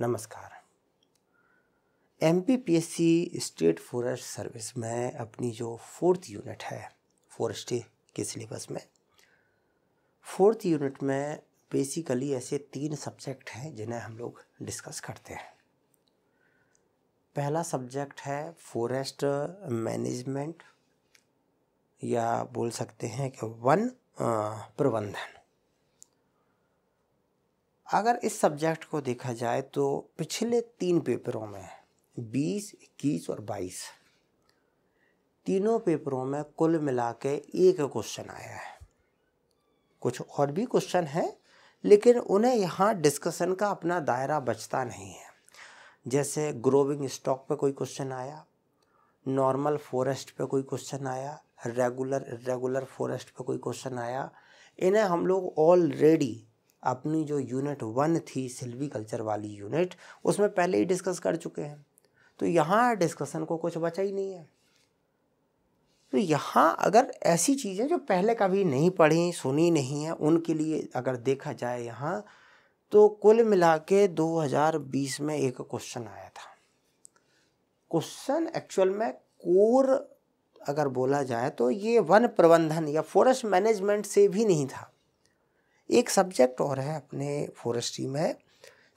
नमस्कार M P P S C state forest service में अपनी जो फोर्थ यूनिट है फॉरेस्टी के सिलेबस में फोर्थ यूनिट में बेसिकली ऐसे तीन सब्जेक्ट हैं जिन्हें हम लोग डिस्कस करते हैं पहला सब्जेक्ट है फॉरेस्ट मैनेजमेंट या बोल सकते हैं कि वन प्रबंधन अगर इस सब्जेक्ट को देखा जाए तो पिछले तीन पेपरों में बीस इक्कीस और बाईस तीनों पेपरों में कुल मिला के एक क्वेश्चन आया है कुछ और भी क्वेश्चन हैं लेकिन उन्हें यहाँ डिस्कशन का अपना दायरा बचता नहीं है जैसे ग्रोविंग स्टॉक पे कोई क्वेश्चन आया नॉर्मल फॉरेस्ट पे कोई क्वेश्चन आया रेगुलर रेगुलर फॉरेस्ट पे कोई क्वेश्चन आया इन्हें हम लोग ऑलरेडी अपनी जो यूनिट वन थी सिल्वी कल्चर वाली यूनिट उसमें पहले ही डिस्कस कर चुके हैं तो यहाँ डिस्कशन को कुछ बचा ही नहीं है तो यहाँ अगर ऐसी चीज़ें जो पहले कभी नहीं पढ़ी सुनी नहीं है उनके लिए अगर देखा जाए यहाँ तो कुल मिला के बीस में एक क्वेश्चन आया था क्वेश्चन एक्चुअल में कोर अगर बोला जाए तो ये वन प्रबंधन या फॉरेस्ट मैनेजमेंट से भी नहीं था एक सब्जेक्ट और है अपने फॉरेस्ट्री में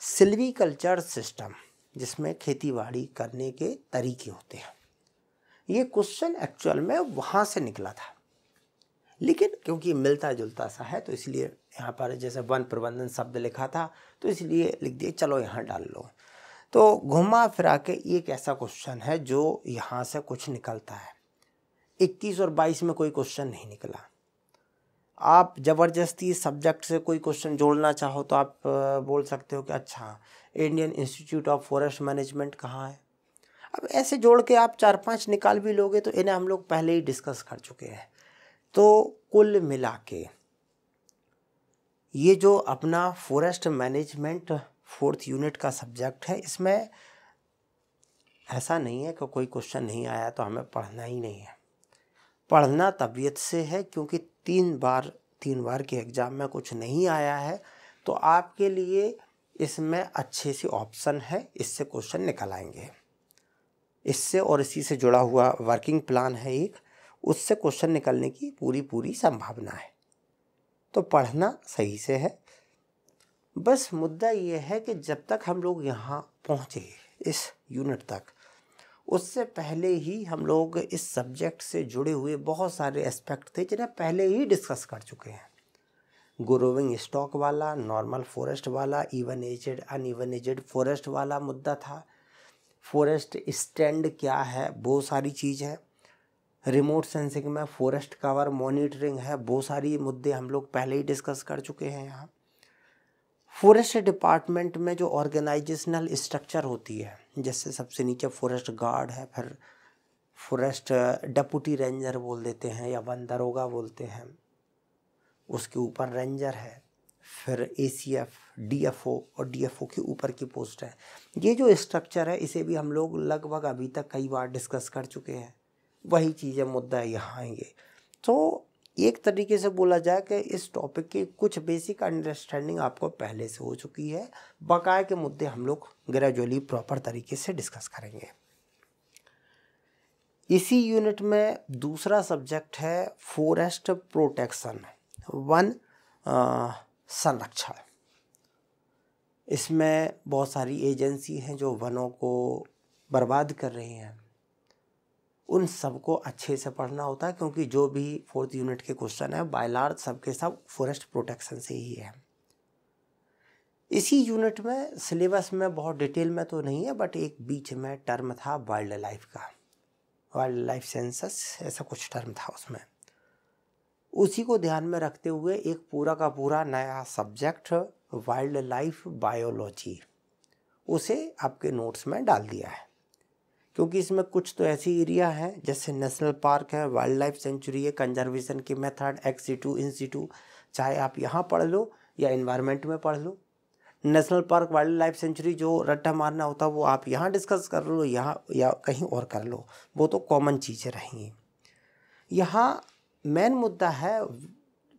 सिल्वीकल्चर सिस्टम जिसमें खेती बाड़ी करने के तरीके होते हैं ये क्वेश्चन एक्चुअल में वहाँ से निकला था लेकिन क्योंकि मिलता जुलता सा है तो इसलिए यहाँ पर जैसे वन प्रबंधन शब्द लिखा था तो इसलिए लिख दिए चलो यहाँ डाल लो तो घुमा फिरा के एक ऐसा क्वेश्चन है जो यहाँ से कुछ निकलता है इक्कीस और बाईस में कोई क्वेश्चन नहीं निकला आप ज़बरदस्ती सब्जेक्ट से कोई क्वेश्चन जोड़ना चाहो तो आप बोल सकते हो कि अच्छा Indian institute of forest management कहाँ है अब ऐसे जोड़ के आप चार पांच निकाल भी लोगे तो इन्हें हम लोग पहले ही डिस्कस कर चुके हैं तो कुल मिला के ये जो अपना फॉरेस्ट मैनेजमेंट फोर्थ यूनिट का सब्जेक्ट है इसमें ऐसा नहीं है कि कोई क्वेश्चन नहीं आया तो हमें पढ़ना ही नहीं है पढ़ना तबीयत से है क्योंकि तीन बार तीन बार के एग्ज़ाम में कुछ नहीं आया है तो आपके लिए इसमें अच्छे से ऑप्शन है इससे क्वेश्चन निकल आएंगे इससे और इसी से जुड़ा हुआ वर्किंग प्लान है एक उससे क्वेश्चन निकलने की पूरी पूरी संभावना है तो पढ़ना सही से है बस मुद्दा ये है कि जब तक हम लोग यहाँ पहुँचे इस यूनिट तक उससे पहले ही हम लोग इस सब्जेक्ट से जुड़े हुए बहुत सारे एस्पेक्ट थे जिन्हें पहले ही डिस्कस कर चुके हैं ग्रोविंग स्टॉक वाला नॉर्मल फॉरेस्ट वाला even aged uneven aged forest वाला मुद्दा था फॉरेस्ट स्टैंड क्या है वो सारी चीज़ है रिमोट सेंसिंग में फॉरेस्ट कवर मॉनिटरिंग है वो सारी मुद्दे हम लोग पहले ही डिस्कस कर चुके हैं यहाँ फॉरेस्ट डिपार्टमेंट में जो ऑर्गेनाइजेशनल स्ट्रक्चर होती है जैसे सबसे नीचे फॉरेस्ट गार्ड है फिर फॉरेस्ट डेपुटी रेंजर बोल देते हैं या वन दरोगा बोलते हैं उसके ऊपर रेंजर है फिर A C F D F O और डी एफ ओ के ऊपर की पोस्ट है ये जो स्ट्रक्चर है इसे भी हम लोग लगभग अभी तक कई बार डिस्कस कर चुके हैं वही चीज़ें मुद्दा यहाँ आएंगे तो एक तरीके से बोला जाए कि इस टॉपिक की कुछ बेसिक अंडरस्टैंडिंग आपको पहले से हो चुकी है बकाए के मुद्दे हम लोग ग्रेजुअली प्रॉपर तरीके से डिस्कस करेंगे इसी यूनिट में दूसरा सब्जेक्ट है फॉरेस्ट प्रोटेक्शन वन संरक्षण इसमें बहुत सारी एजेंसी हैं जो वनों को बर्बाद कर रही हैं उन सबको अच्छे से पढ़ना होता है क्योंकि जो भी फोर्थ यूनिट के क्वेश्चन है बायलार सबके सब फॉरेस्ट प्रोटेक्शन से ही है इसी यूनिट में सिलेबस में बहुत डिटेल में तो नहीं है बट एक बीच में टर्म था वाइल्ड लाइफ का वाइल्ड लाइफ सेंसस ऐसा कुछ टर्म था उसमें उसी को ध्यान में रखते हुए एक पूरा का पूरा नया सब्जेक्ट वाइल्ड लाइफ बायोलॉजी उसे आपके नोट्स में डाल दिया है क्योंकि इसमें कुछ तो ऐसी एरिया है जैसे नेशनल पार्क है वाइल्ड लाइफ सेंचुरी है कंजर्वेशन की मेथड एक्सीटू इंस्टीट्यू चाहे आप यहाँ पढ़ लो या इन्वायरमेंट में पढ़ लो national park wildlife sanctuary जो रट्टा मारना होता है वो आप यहाँ डिस्कस कर लो यहाँ या कहीं और कर लो वो तो कॉमन चीज़ें रहेंगी यहाँ मेन मुद्दा है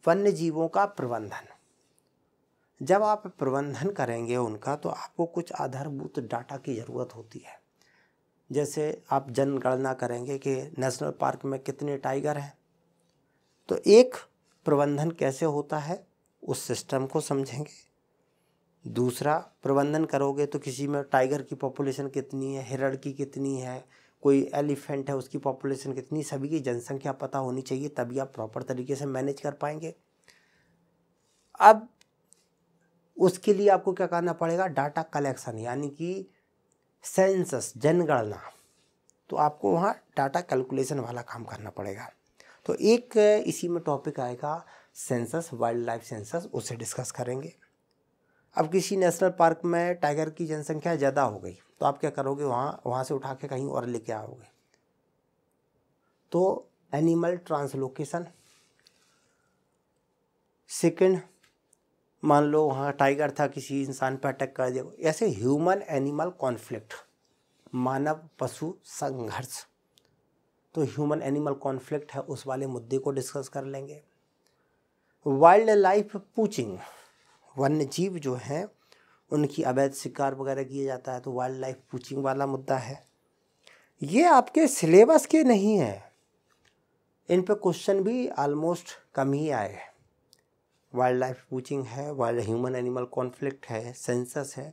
वन्य जीवों का प्रबंधन जब आप प्रबंधन करेंगे उनका तो आपको कुछ आधारभूत डाटा की ज़रूरत होती है जैसे आप जनगणना करेंगे कि नेशनल पार्क में कितने टाइगर हैं तो एक प्रबंधन कैसे होता है उस सिस्टम को समझेंगे दूसरा प्रबंधन करोगे तो किसी में टाइगर की पॉपुलेशन कितनी है हिरण की कितनी है कोई एलिफेंट है उसकी पॉपुलेशन कितनी सभी की जनसंख्या पता होनी चाहिए तभी आप प्रॉपर तरीके से मैनेज कर पाएंगे अब उसके लिए आपको क्या करना पड़ेगा डाटा कलेक्शन यानी कि सेंसस जनगणना तो आपको वहाँ डाटा कैलकुलेशन वाला काम करना पड़ेगा तो एक इसी में टॉपिक आएगा सेंसस वाइल्ड लाइफ सेंसस उसे डिस्कस करेंगे अब किसी नेशनल पार्क में टाइगर की जनसंख्या ज़्यादा हो गई तो आप क्या करोगे वहाँ वहाँ से उठा के कहीं और लेके आओगे तो एनिमल ट्रांसलोकेशन सेकंड मान लो वहाँ टाइगर था किसी इंसान पर अटैक कर दिया ऐसे ह्यूमन एनिमल कॉन्फ्लिक्ट मानव पशु संघर्ष तो ह्यूमन एनिमल कॉन्फ्लिक्ट है उस वाले मुद्दे को डिस्कस कर लेंगे वाइल्ड लाइफ पूचिंग वन्य जीव जो हैं उनकी अवैध शिकार वगैरह किया जाता है तो वाइल्ड लाइफ पूचिंग वाला मुद्दा है ये आपके सिलेबस के नहीं है इन पर क्वेश्चन भी ऑलमोस्ट कम ही आए हैं वाइल्ड लाइफ पूचिंग है वाइल्ड ह्यूमन एनिमल कॉन्फ्लिक्ट है सेंसस है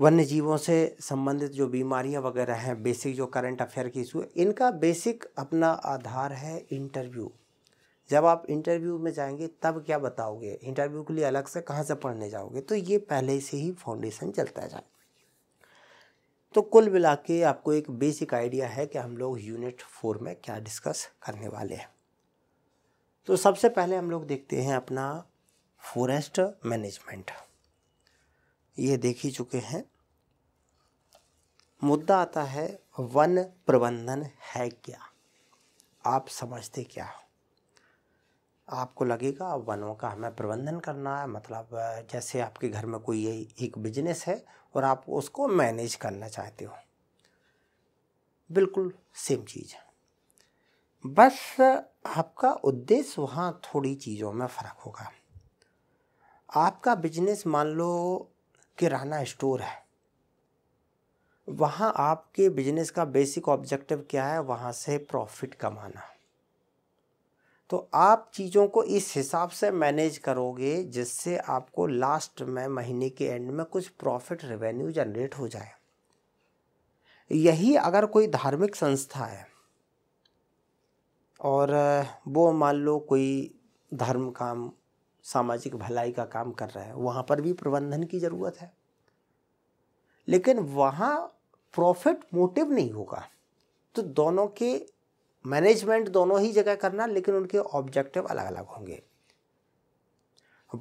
वन्य जीवों से संबंधित जो बीमारियां वगैरह हैं बेसिक जो करंट अफेयर की इशू है इनका बेसिक अपना आधार है इंटरव्यू जब आप इंटरव्यू में जाएंगे तब क्या बताओगे इंटरव्यू के लिए अलग से कहाँ से पढ़ने जाओगे तो ये पहले से ही फाउंडेशन चलता जाए तो कुल मिला के आपको एक बेसिक आइडिया है कि हम लोग यूनिट फोर में क्या डिस्कस करने वाले हैं तो सबसे पहले हम लोग देखते हैं अपना फॉरेस्ट मैनेजमेंट ये देख ही चुके हैं मुद्दा आता है वन प्रबंधन है क्या आप समझते क्या हो आपको लगेगा वनों का हमें प्रबंधन करना है मतलब जैसे आपके घर में कोई एक बिजनेस है और आप उसको मैनेज करना चाहते हो बिल्कुल सेम चीज़ है बस आपका उद्देश्य वहाँ थोड़ी चीज़ों में फ़र्क होगा आपका बिजनेस मान लो किराना स्टोर है वहाँ आपके बिजनेस का बेसिक ऑब्जेक्टिव क्या है वहाँ से प्रॉफिट कमाना तो आप चीज़ों को इस हिसाब से मैनेज करोगे जिससे आपको लास्ट में महीने के एंड में कुछ प्रॉफिट रेवेन्यू जनरेट हो जाए यही अगर कोई धार्मिक संस्था है और वो मान लो कोई धर्म काम सामाजिक भलाई का काम कर रहा है वहाँ पर भी प्रबंधन की ज़रूरत है लेकिन वहाँ प्रॉफिट मोटिव नहीं होगा तो दोनों के मैनेजमेंट दोनों ही जगह करना लेकिन उनके ऑब्जेक्टिव अलग अलग होंगे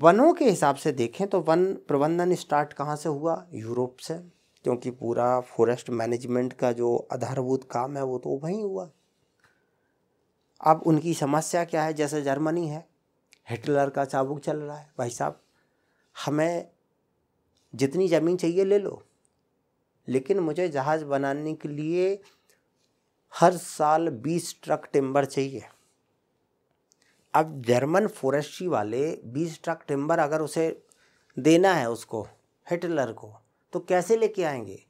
वनों के हिसाब से देखें तो वन प्रबंधन स्टार्ट कहाँ से हुआ यूरोप से क्योंकि पूरा फॉरेस्ट मैनेजमेंट का जो आधारभूत काम है वो तो वहीं हुआ अब उनकी समस्या क्या है जैसे जर्मनी है हिटलर का चाबुक चल रहा है भाई साहब हमें जितनी ज़मीन चाहिए ले लो लेकिन मुझे जहाज़ बनाने के लिए हर साल बीस ट्रक टिम्बर चाहिए अब जर्मन फॉरेस्ट्री वाले बीस ट्रक टिम्बर अगर उसे देना है उसको हिटलर को तो कैसे लेके आएंगे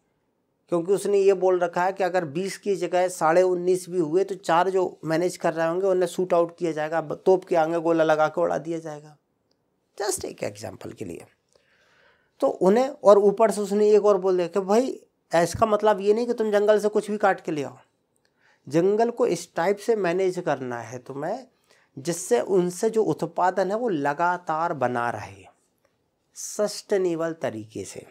क्योंकि उसने ये बोल रखा है कि अगर बीस की जगह साढ़े उन्नीस भी हुए तो चार जो मैनेज कर रहे होंगे उन्हें सूट आउट किया जाएगा तोप के आगे गोला लगा के उड़ा दिया जाएगा जस्ट एक एग्जाम्पल के लिए तो उन्हें और ऊपर से उसने एक और बोल दिया कि भाई इसका मतलब ये नहीं कि तुम जंगल से कुछ भी काट के ले आओ जंगल को इस टाइप से मैनेज करना है तुम्हें जिससे उनसे जो उत्पादन है वो लगातार बना रहे सस्टेनेबल तरीके से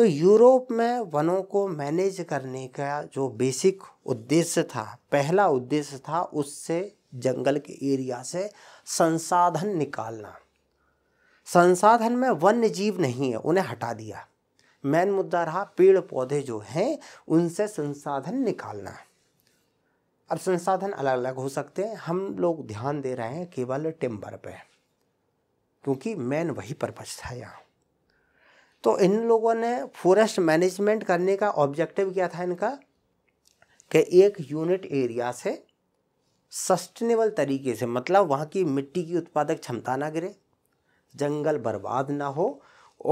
तो यूरोप में वनों को मैनेज करने का जो बेसिक उद्देश्य था पहला उद्देश्य था उससे जंगल के एरिया से संसाधन निकालना संसाधन में वन्य जीव नहीं है उन्हें हटा दिया मेन मुद्दा रहा पेड़ पौधे जो हैं उनसे संसाधन निकालना अब संसाधन अलग अलग हो सकते हैं हम लोग ध्यान दे रहे हैं केवल टिम्बर पे क्योंकि मेन वही पर्पज था यहाँ तो इन लोगों ने फॉरेस्ट मैनेजमेंट करने का ऑब्जेक्टिव क्या था इनका कि एक यूनिट एरिया से सस्टेनेबल तरीके से मतलब वहाँ की मिट्टी की उत्पादक क्षमता ना गिरे जंगल बर्बाद ना हो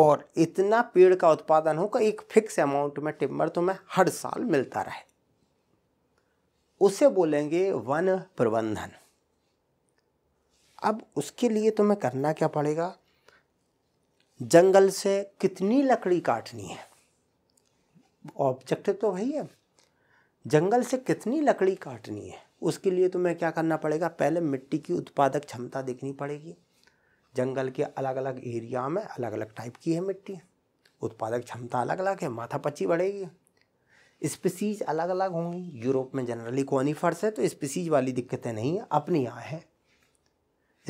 और इतना पेड़ का उत्पादन हो कि एक फिक्स अमाउंट में टिम्बर तुम्हें हर साल मिलता रहे उसे बोलेंगे वन प्रबंधन अब उसके लिए तुम्हें करना क्या पड़ेगा जंगल से कितनी लकड़ी काटनी है ऑब्जेक्टिव तो वही है जंगल से कितनी लकड़ी काटनी है उसके लिए तुम्हें क्या करना पड़ेगा पहले मिट्टी की उत्पादक क्षमता देखनी पड़ेगी जंगल के अलग अलग एरिया में अलग अलग टाइप की है मिट्टी उत्पादक क्षमता अलग अलग है माथा पच्ची बढ़ेगी स्पीसीज अलग अलग होंगी यूरोप में जनरली कॉनिफर्स है तो स्पीसीज वाली दिक्कतें नहीं है अपनी यहाँ है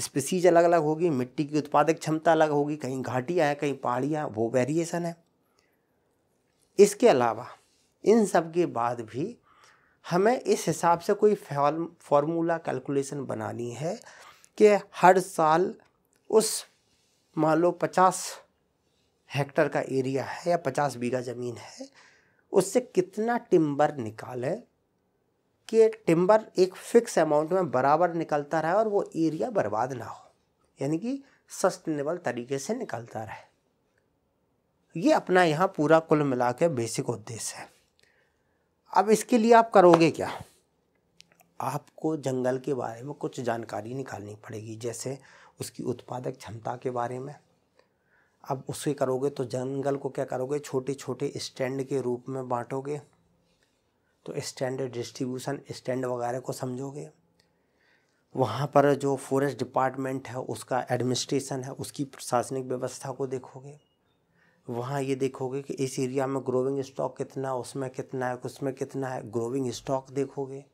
स्पीसीज अलग अलग होगी मिट्टी की उत्पादक क्षमता अलग होगी कहीं घाटियाँ हैं कहीं पहाड़ियाँ वो वेरिएशन है इसके अलावा इन सब के बाद भी हमें इस हिसाब से कोई फॉर्म फॉर्मूला कैलकुलेशन बनानी है कि हर साल उस मान लो पचास हेक्टर का एरिया है या पचास बीघा ज़मीन है उससे कितना टिम्बर निकालें कि टिम्बर एक फिक्स अमाउंट में बराबर निकलता रहे और वो एरिया बर्बाद ना हो यानी कि सस्टेनेबल तरीके से निकलता रहे ये अपना यहाँ पूरा कुल मिला के बेसिक उद्देश्य है अब इसके लिए आप करोगे क्या आपको जंगल के बारे में कुछ जानकारी निकालनी पड़ेगी जैसे उसकी उत्पादक क्षमता के बारे में अब उसे करोगे तो जंगल को क्या करोगे छोटे छोटे स्टैंड के रूप में बांटोगे तो स्टैंडर्ड डिस्ट्रीब्यूशन स्टैंड वगैरह को समझोगे वहाँ पर जो फॉरेस्ट डिपार्टमेंट है उसका एडमिनिस्ट्रेशन है उसकी प्रशासनिक व्यवस्था को देखोगे वहाँ ये देखोगे कि इस एरिया में ग्रोविंग स्टॉक कितना है उसमें कितना है उसमें कितना है ग्रोविंग स्टॉक देखोगे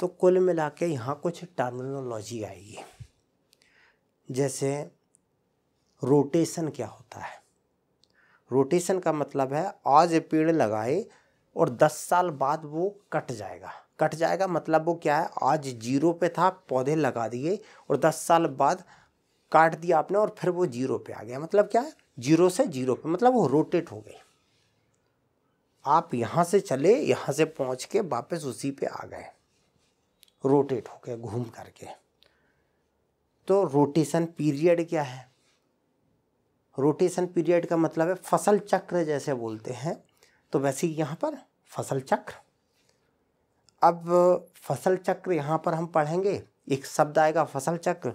तो कुल मिला के यहाँ कुछ टर्मिनोलॉजी आएगी जैसे रोटेशन क्या होता है रोटेशन का मतलब है आज पेड़ लगाए और 10 साल बाद वो कट जाएगा कट जाएगा मतलब वो क्या है आज जीरो पे था पौधे लगा दिए और 10 साल बाद काट दिया आपने और फिर वो जीरो पे आ गया मतलब क्या है जीरो से जीरो पे मतलब वो रोटेट हो गई आप यहाँ से चले यहाँ से पहुँच के वापस उसी पे आ गए रोटेट हो गए घूम करके तो रोटेशन पीरियड क्या है रोटेशन पीरियड का मतलब है फसल चक्र जैसे बोलते हैं तो वैसे ही यहाँ पर फसल चक्र अब फसल चक्र यहाँ पर हम पढ़ेंगे एक शब्द आएगा फसल चक्र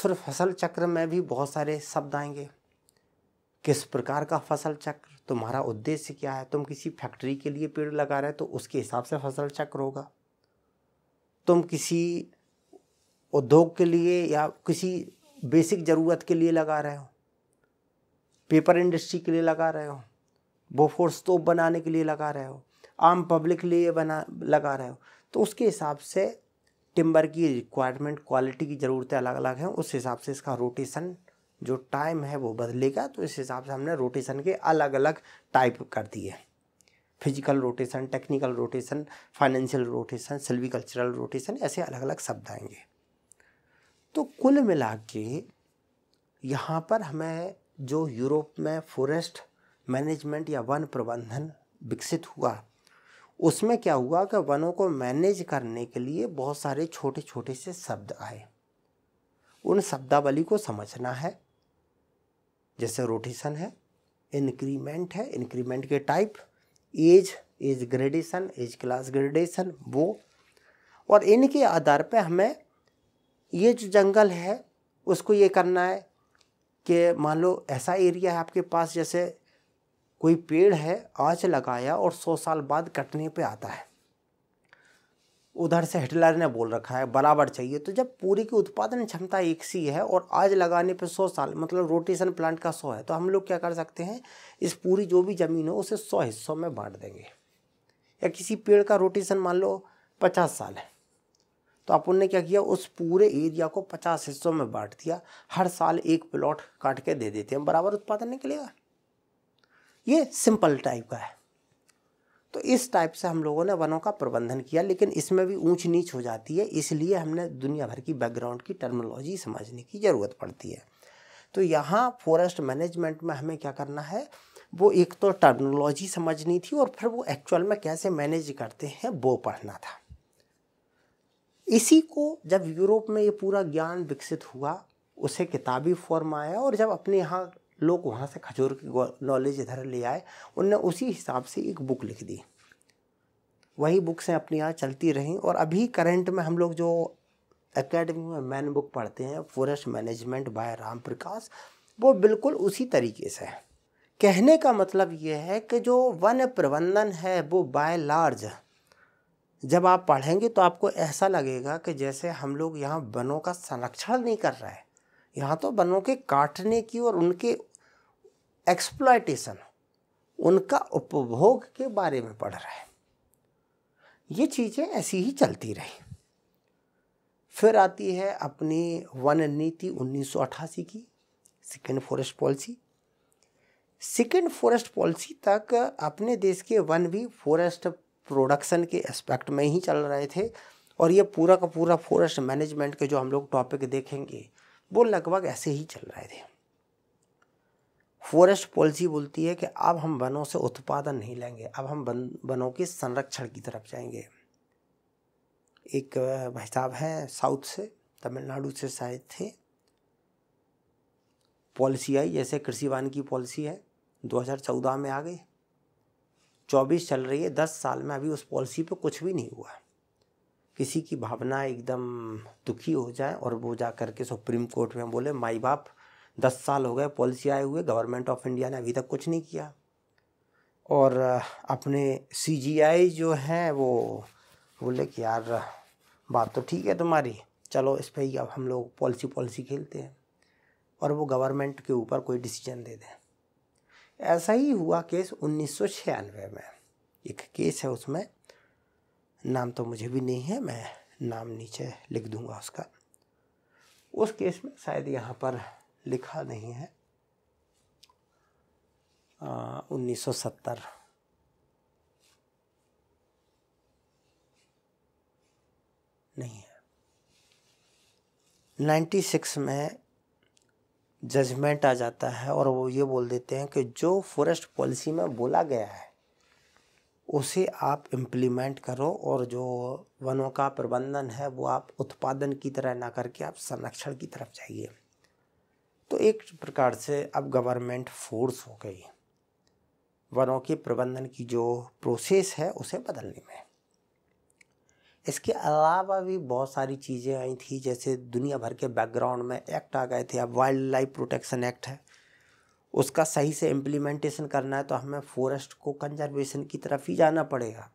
फिर फसल चक्र में भी बहुत सारे शब्द आएंगे किस प्रकार का फसल चक्र तुम्हारा उद्देश्य क्या है तुम किसी फैक्ट्री के लिए पेड़ लगा रहे हो तो उसके हिसाब से फसल चक्र होगा तुम किसी उद्योग के लिए या किसी बेसिक ज़रूरत के लिए लगा रहे हो पेपर इंडस्ट्री के लिए लगा रहे हो बोफोर्स तो बनाने के लिए लगा रहे हो आम पब्लिक लिए बना लगा रहे हो तो उसके हिसाब से टिम्बर की रिक्वायरमेंट क्वालिटी की ज़रूरतें अलग अलग हैं उस हिसाब से इसका रोटेशन जो टाइम है वो बदलेगा तो इस हिसाब से हमने रोटेशन के अलग अलग टाइप कर दिए physical rotation technical rotation financial rotation silvicultural rotation ऐसे अलग अलग शब्द आएंगे तो कुल मिला के यहाँ पर हमें जो यूरोप में फॉरेस्ट मैनेजमेंट या वन प्रबंधन विकसित हुआ उसमें क्या हुआ कि वनों को मैनेज करने के लिए बहुत सारे छोटे छोटे से शब्द आए उन शब्दावली को समझना है जैसे रोटेशन है इंक्रीमेंट है इंक्रीमेंट के type age age gradation age class gradation वो और इनके आधार पे हमें ये जो जंगल है उसको ये करना है कि मान लो ऐसा एरिया है आपके पास जैसे कोई पेड़ है आज लगाया और सौ साल बाद कटने पे आता है उधर से हिटलर ने बोल रखा है बराबर चाहिए तो जब पूरी की उत्पादन क्षमता एक सी है और आज लगाने पे सौ साल मतलब रोटेशन प्लांट का सौ है तो हम लोग क्या कर सकते हैं इस पूरी जो भी ज़मीन हो उसे सौ हिस्सों में बांट देंगे या किसी पेड़ का रोटेशन मान लो पचास साल है तो आप उनने क्या किया उस पूरे एरिया को पचास हिस्सों में बांट दिया हर साल एक प्लॉट काट के दे देते हैं बराबर उत्पादन निकलेगा ये सिंपल टाइप का है तो इस टाइप से हम लोगों ने वनों का प्रबंधन किया लेकिन इसमें भी ऊंच नीच हो जाती है इसलिए हमने दुनिया भर की बैकग्राउंड की टर्मोलॉजी समझने की ज़रूरत पड़ती है तो यहाँ फॉरेस्ट मैनेजमेंट में हमें क्या करना है वो एक तो टर्मोलॉजी समझनी थी और फिर वो एक्चुअल में कैसे मैनेज करते हैं वो पढ़ना था इसी को जब यूरोप में ये पूरा ज्ञान विकसित हुआ उसे किताबी फॉर्म आया और जब अपने यहाँ लोग वहाँ से खजूर की नॉलेज इधर ले आए उनने उसी हिसाब से एक बुक लिख दी वही बुक से अपनी यहाँ चलती रहीं और अभी करंट में हम लोग जो एकेडमी में मैन बुक पढ़ते हैं forest management by Ram Prakash वो बिल्कुल उसी तरीके से है कहने का मतलब ये है कि जो वन प्रबंधन है वो बाय लार्ज जब आप पढ़ेंगे तो आपको ऐसा लगेगा कि जैसे हम लोग यहाँ वनों का संरक्षण नहीं कर रहे हैं यहाँ तो वनों के काटने की और उनके एक्सप्लाइटेशन उनका उपभोग के बारे में पढ़ रहे हैं ये चीज़ें ऐसी ही चलती रही फिर आती है अपनी वन नीति उन्नीस की second forest policy second forest policy तक अपने देश के वन भी फॉरेस्ट प्रोडक्शन के एस्पेक्ट में ही चल रहे थे और ये पूरा का पूरा फॉरेस्ट मैनेजमेंट के जो हम लोग टॉपिक देखेंगे वो लगभग ऐसे ही चल रहे थे फॉरेस्ट पॉलिसी बोलती है कि अब हम वनों से उत्पादन नहीं लेंगे अब हम वन वनों के संरक्षण की तरफ जाएंगे एक भाई साहब हैं साउथ से तमिलनाडु से शायद थे पॉलिसी आई जैसे कृषि वन की पॉलिसी है 2014 में आ गई 24 चल रही है 10 साल में अभी उस पॉलिसी पे कुछ भी नहीं हुआ किसी की भावना एकदम दुखी हो जाए और वो जा करके सुप्रीम कोर्ट में बोले माई बाप दस साल हो गए पॉलिसी आए हुए गवर्नमेंट ऑफ इंडिया ने अभी तक कुछ नहीं किया और अपने सी जो हैं वो बोले कि यार बात तो ठीक है तुम्हारी चलो इस पर ही अब हम लोग पॉलिसी पॉलिसी खेलते हैं और वो गवर्नमेंट के ऊपर कोई डिसीजन दे दें ऐसा ही हुआ केस उन्नीस में एक केस है उसमें नाम तो मुझे भी नहीं है मैं नाम नीचे लिख दूंगा उसका उस केस में शायद यहाँ पर लिखा नहीं है उन्नीस सौ सत्तर नहीं है नाइन्टी सिक्स में जजमेंट आ जाता है और वो ये बोल देते हैं कि जो फॉरेस्ट पॉलिसी में बोला गया है उसे आप इम्प्लीमेंट करो और जो वनों का प्रबंधन है वो आप उत्पादन की तरह ना करके आप संरक्षण की तरफ जाइए तो एक प्रकार से अब गवर्नमेंट फोर्स हो गई वनों के प्रबंधन की जो प्रोसेस है उसे बदलने में इसके अलावा भी बहुत सारी चीज़ें आई थी जैसे दुनिया भर के बैकग्राउंड में एक्ट आ गए थे अब वाइल्ड लाइफ प्रोटेक्शन एक्ट है उसका सही से इम्प्लीमेंटेशन करना है तो हमें फॉरेस्ट को कंजर्वेशन की तरफ ही जाना पड़ेगा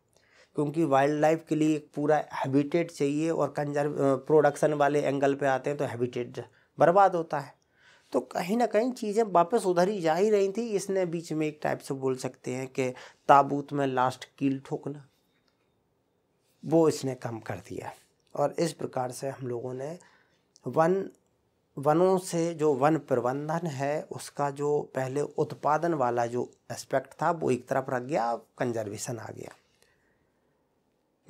क्योंकि वाइल्ड लाइफ के लिए एक पूरा हैबिटेट चाहिए और कंजर्व प्रोडक्शन वाले एंगल पे आते हैं तो हैबिटेट बर्बाद होता है तो कहीं ना कहीं चीज़ें वापस उधर ही जा ही रही थी इसने बीच में एक टाइप से बोल सकते हैं कि ताबूत में लास्ट कील ठोकना वो इसने कम कर दिया और इस प्रकार से हम लोगों ने वन वनों से जो वन प्रबंधन है उसका जो पहले उत्पादन वाला जो एस्पेक्ट था वो एक तरफ रख गया कंजर्वेशन आ गया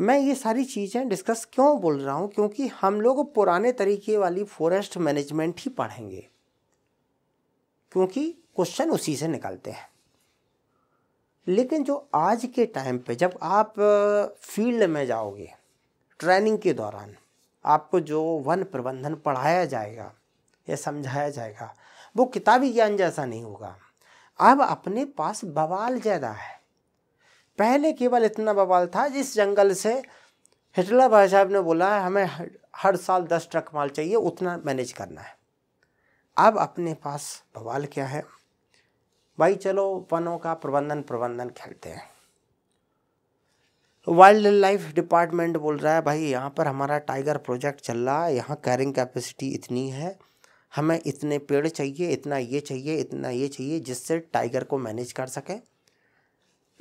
मैं ये सारी चीज़ें डिस्कस क्यों बोल रहा हूँ क्योंकि हम लोग पुराने तरीके वाली फॉरेस्ट मैनेजमेंट ही पढ़ेंगे क्योंकि क्वेश्चन उसी से निकलते हैं लेकिन जो आज के टाइम पे जब आप फील्ड में जाओगे ट्रेनिंग के दौरान आपको जो वन प्रबंधन पढ़ाया जाएगा या समझाया जाएगा वो किताबी ज्ञान जैसा नहीं होगा अब अपने पास बवाल ज़्यादा है पहले केवल इतना बवाल था जिस जंगल से हिटलर भाई साहब ने बोला है हमें हर साल दस ट्रक माल चाहिए उतना मैनेज करना है अब अपने पास बवाल क्या है भाई चलो वनों का प्रबंधन प्रबंधन खेलते हैं वाइल्ड लाइफ डिपार्टमेंट बोल रहा है भाई यहाँ पर हमारा टाइगर प्रोजेक्ट चल रहा है यहाँ कैरिंग कैपेसिटी इतनी है हमें इतने पेड़ चाहिए इतना ये चाहिए इतना ये चाहिए जिससे टाइगर को मैनेज कर सकें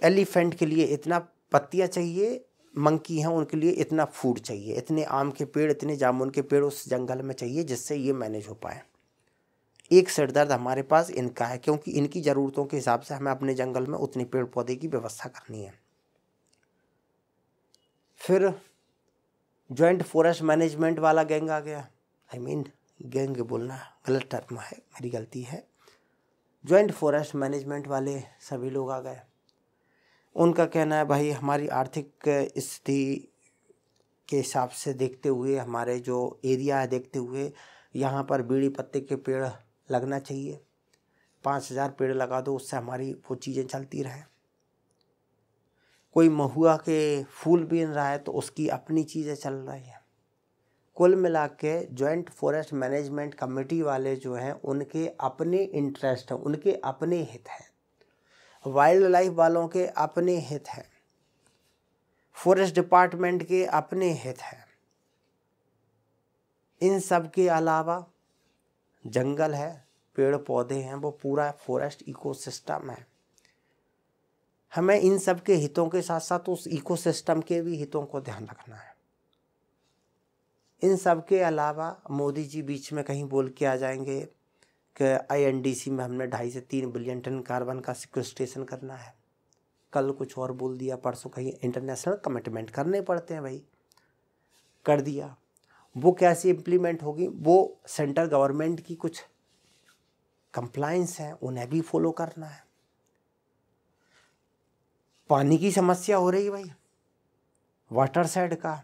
एलिफेंट के लिए इतना पत्तियाँ चाहिए मंकी हैं उनके लिए इतना फूड चाहिए इतने आम के पेड़ इतने जामुन के पेड़ उस जंगल में चाहिए जिससे ये मैनेज हो पाए एक सिर दर्द हमारे पास इनका है क्योंकि इनकी ज़रूरतों के हिसाब से हमें अपने जंगल में उतनी पेड़ पौधे की व्यवस्था करनी है फिर जॉइंट फॉरेस्ट मैनेजमेंट वाला गैंग आ गया I I mean mean, gang बोलना गलत टर्म है मेरी गलती है जॉइंट फॉरेस्ट मैनेजमेंट वाले सभी लोग आ गए उनका कहना है भाई हमारी आर्थिक स्थिति के हिसाब से देखते हुए हमारे जो एरिया है देखते हुए यहाँ पर बीड़ी पत्ते के पेड़ लगना चाहिए पाँच हज़ार पेड़ लगा दो उससे हमारी वो चीज़ें चलती रहें कोई महुआ के फूल बीन रहा है तो उसकी अपनी चीज़ें चल रही हैं कुल मिला के जॉइंट फॉरेस्ट मैनेजमेंट कमेटी वाले जो हैं उनके अपने इंटरेस्ट हैं उनके अपने हित हैं वाइल्ड लाइफ वालों के अपने हित हैं फॉरेस्ट डिपार्टमेंट के अपने हित हैं इन सब के अलावा जंगल है पेड़ पौधे हैं वो पूरा फॉरेस्ट इकोसिस्टम है हमें इन सब के हितों के साथ साथ उस इकोसिस्टम के भी हितों को ध्यान रखना है इन सब के अलावा मोदी जी बीच में कहीं बोल के आ जाएंगे कि आईएनडीसी में हमने ढाई से तीन बिलियन टन कार्बन का सिक्वेस्ट्रेशन करना है कल कुछ और बोल दिया परसों कहीं इंटरनेशनल कमिटमेंट करने पड़ते हैं भाई कर दिया वो कैसे इम्प्लीमेंट होगी वो सेंट्रल गवर्नमेंट की कुछ कंप्लाइंस हैं उन्हें भी फॉलो करना है पानी की समस्या हो रही भाई वाटर सेड का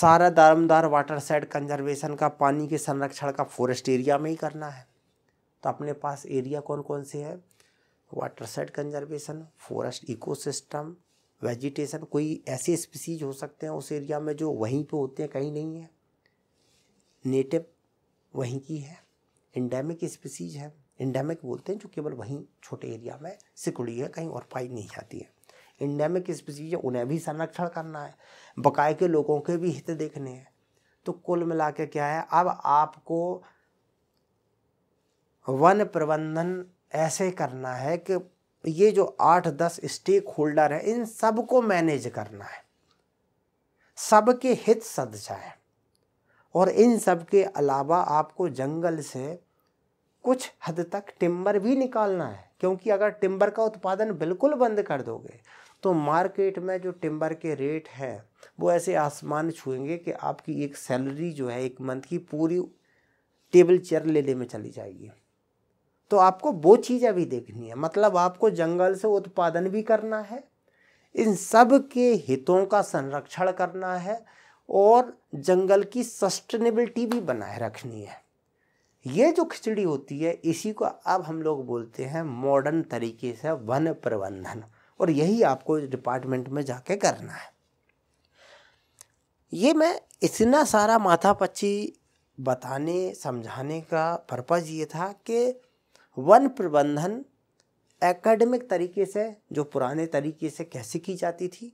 सारा दारमदार वाटर सेड कंजर्वेशन का पानी के संरक्षण का फॉरेस्ट एरिया में ही करना है तो अपने पास एरिया कौन कौन से है watershed conservation forest ecosystem vegetation कोई ऐसे स्पीसीज हो सकते हैं उस एरिया में जो वहीं पे होते हैं कहीं नहीं है नेटिव वहीं की है इंडेमिक स्पीसीज है इंडेमिक बोलते हैं जो केवल वहीं छोटे एरिया में सिकुड़ी है कहीं और पाई नहीं जाती है इंडेमिक स्पीसीज उन्हें भी संरक्षण करना है बकाए के लोगों के भी हित देखने हैं तो कुल मिला के क्या है अब आपको वन प्रबंधन ऐसे करना है कि ये जो आठ दस स्टेक होल्डर हैं इन सबको मैनेज करना है सबके हित सद जाए और इन सब के अलावा आपको जंगल से कुछ हद तक टिम्बर भी निकालना है क्योंकि अगर टिम्बर का उत्पादन बिल्कुल बंद कर दोगे तो मार्केट में जो टिम्बर के रेट हैं वो ऐसे आसमान छुएंगे कि आपकी एक सैलरी जो है एक मंथ की पूरी टेबल चेयर लेने में चली जाएगी तो आपको वो चीज़ें भी देखनी है मतलब आपको जंगल से उत्पादन भी करना है इन सब के हितों का संरक्षण करना है और जंगल की सस्टेनेबिलिटी भी बनाए रखनी है ये जो खिचड़ी होती है इसी को अब हम लोग बोलते हैं मॉडर्न तरीके से वन प्रबंधन और यही आपको इस डिपार्टमेंट में जाके करना है ये मैं इतना सारा माथा पच्ची बताने समझाने का पर्पज़ ये था कि वन प्रबंधन एकेडमिक तरीके से जो पुराने तरीके से कैसे की जाती थी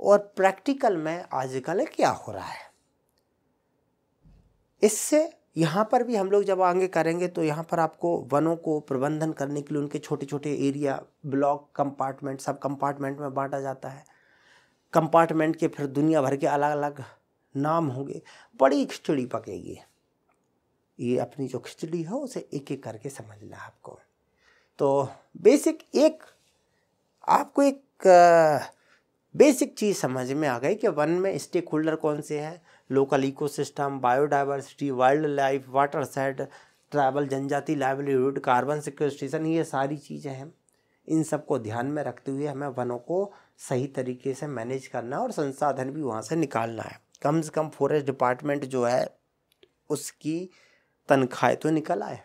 और प्रैक्टिकल में आजकल क्या हो रहा है इससे यहाँ पर भी हम लोग जब आगे करेंगे तो यहाँ पर आपको वनों को प्रबंधन करने के लिए उनके छोटे छोटे एरिया ब्लॉक कंपार्टमेंट सब कंपार्टमेंट में बांटा जाता है कंपार्टमेंट के फिर दुनिया भर के अलग अलग नाम होंगे बड़ी खिचड़ी पकेगी ये अपनी जो खिचड़ी है उसे एक एक करके समझना आपको तो बेसिक एक आपको एक बेसिक चीज़ समझ में आ गई कि वन में स्टेक होल्डर कौन से हैं local ecosystem biodiversity wildlife watershed tribal जनजाति लाइवलीहुड कार्बन सिक्वेस्ट्रेशन ये सारी चीज़ें हैं इन सब को ध्यान में रखते हुए हमें वनों को सही तरीके से मैनेज करना है और संसाधन भी वहाँ से निकालना है कम से कम फॉरेस्ट डिपार्टमेंट जो है उसकी तनख्वाहें तो निकल आए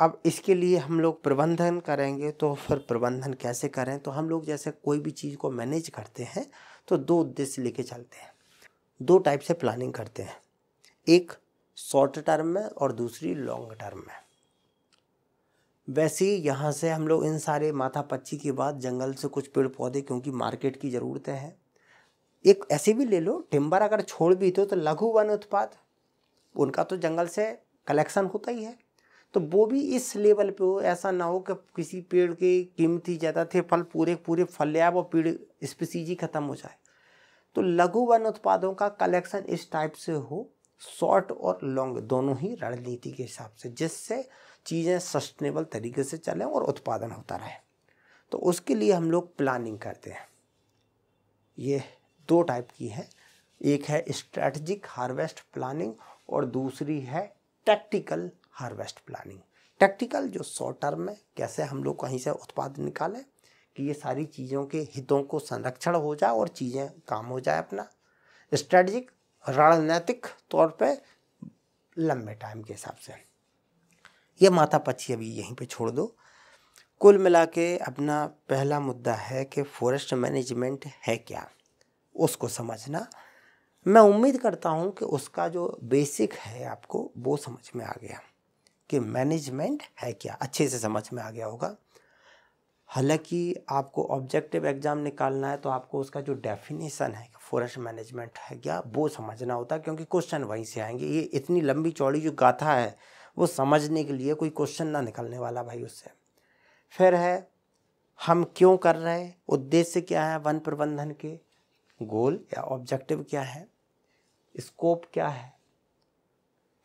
अब इसके लिए हम लोग प्रबंधन करेंगे तो फिर प्रबंधन कैसे करें तो हम लोग जैसे कोई भी चीज़ को मैनेज करते हैं तो दो उद्देश्य लेके चलते हैं दो टाइप से प्लानिंग करते हैं एक शॉर्ट टर्म में और दूसरी लॉन्ग टर्म में वैसे ही यहाँ से हम लोग इन सारे माथा पच्ची के बाद जंगल से कुछ पेड़ पौधे क्योंकि मार्केट की ज़रूरतें हैं एक ऐसे भी ले लो टिम्बर अगर छोड़ भी दो तो लघु वन उत्पाद उनका तो जंगल से कलेक्शन होता ही है तो वो भी इस लेवल पे हो ऐसा ना हो कि किसी पेड़ के कीमती ज़्यादा थे फल पूरे पूरे फल फलयाब वो पेड़ स्पीसीज ही ख़त्म हो जाए तो लघु वन उत्पादों का कलेक्शन इस टाइप से हो शॉर्ट और लॉन्ग दोनों ही रणनीति के हिसाब से जिससे चीज़ें सस्टेनेबल तरीके से चलें और उत्पादन होता रहे तो उसके लिए हम लोग प्लानिंग करते हैं ये दो टाइप की है एक है स्ट्रैटेजिक हार्वेस्ट प्लानिंग और दूसरी है टैक्टिकल हार्वेस्ट प्लानिंग टेक्टिकल जो शॉर्ट टर्म में कैसे हम लोग कहीं से उत्पाद निकालें कि ये सारी चीज़ों के हितों को संरक्षण हो जाए और चीज़ें काम हो जाए अपना स्ट्रेटजिक रणनीतिक तौर पे लंबे टाइम के हिसाब से ये माता पक्षी अभी यहीं पे छोड़ दो कुल मिला के अपना पहला मुद्दा है कि फॉरेस्ट मैनेजमेंट है क्या उसको समझना मैं उम्मीद करता हूँ कि उसका जो बेसिक है आपको वो समझ में आ गया कि मैनेजमेंट है क्या अच्छे से समझ में आ गया होगा हालांकि आपको ऑब्जेक्टिव एग्ज़ाम निकालना है तो आपको उसका जो डेफिनेशन है फॉरेस्ट मैनेजमेंट है क्या वो समझना होता है क्योंकि क्वेश्चन वहीं से आएंगे ये इतनी लंबी चौड़ी जो गाथा है वो समझने के लिए कोई क्वेश्चन ना निकलने वाला भाई उससे फिर है हम क्यों कर रहे हैं उद्देश्य क्या है वन प्रबंधन के गोल या ऑब्जेक्टिव क्या है स्कोप क्या है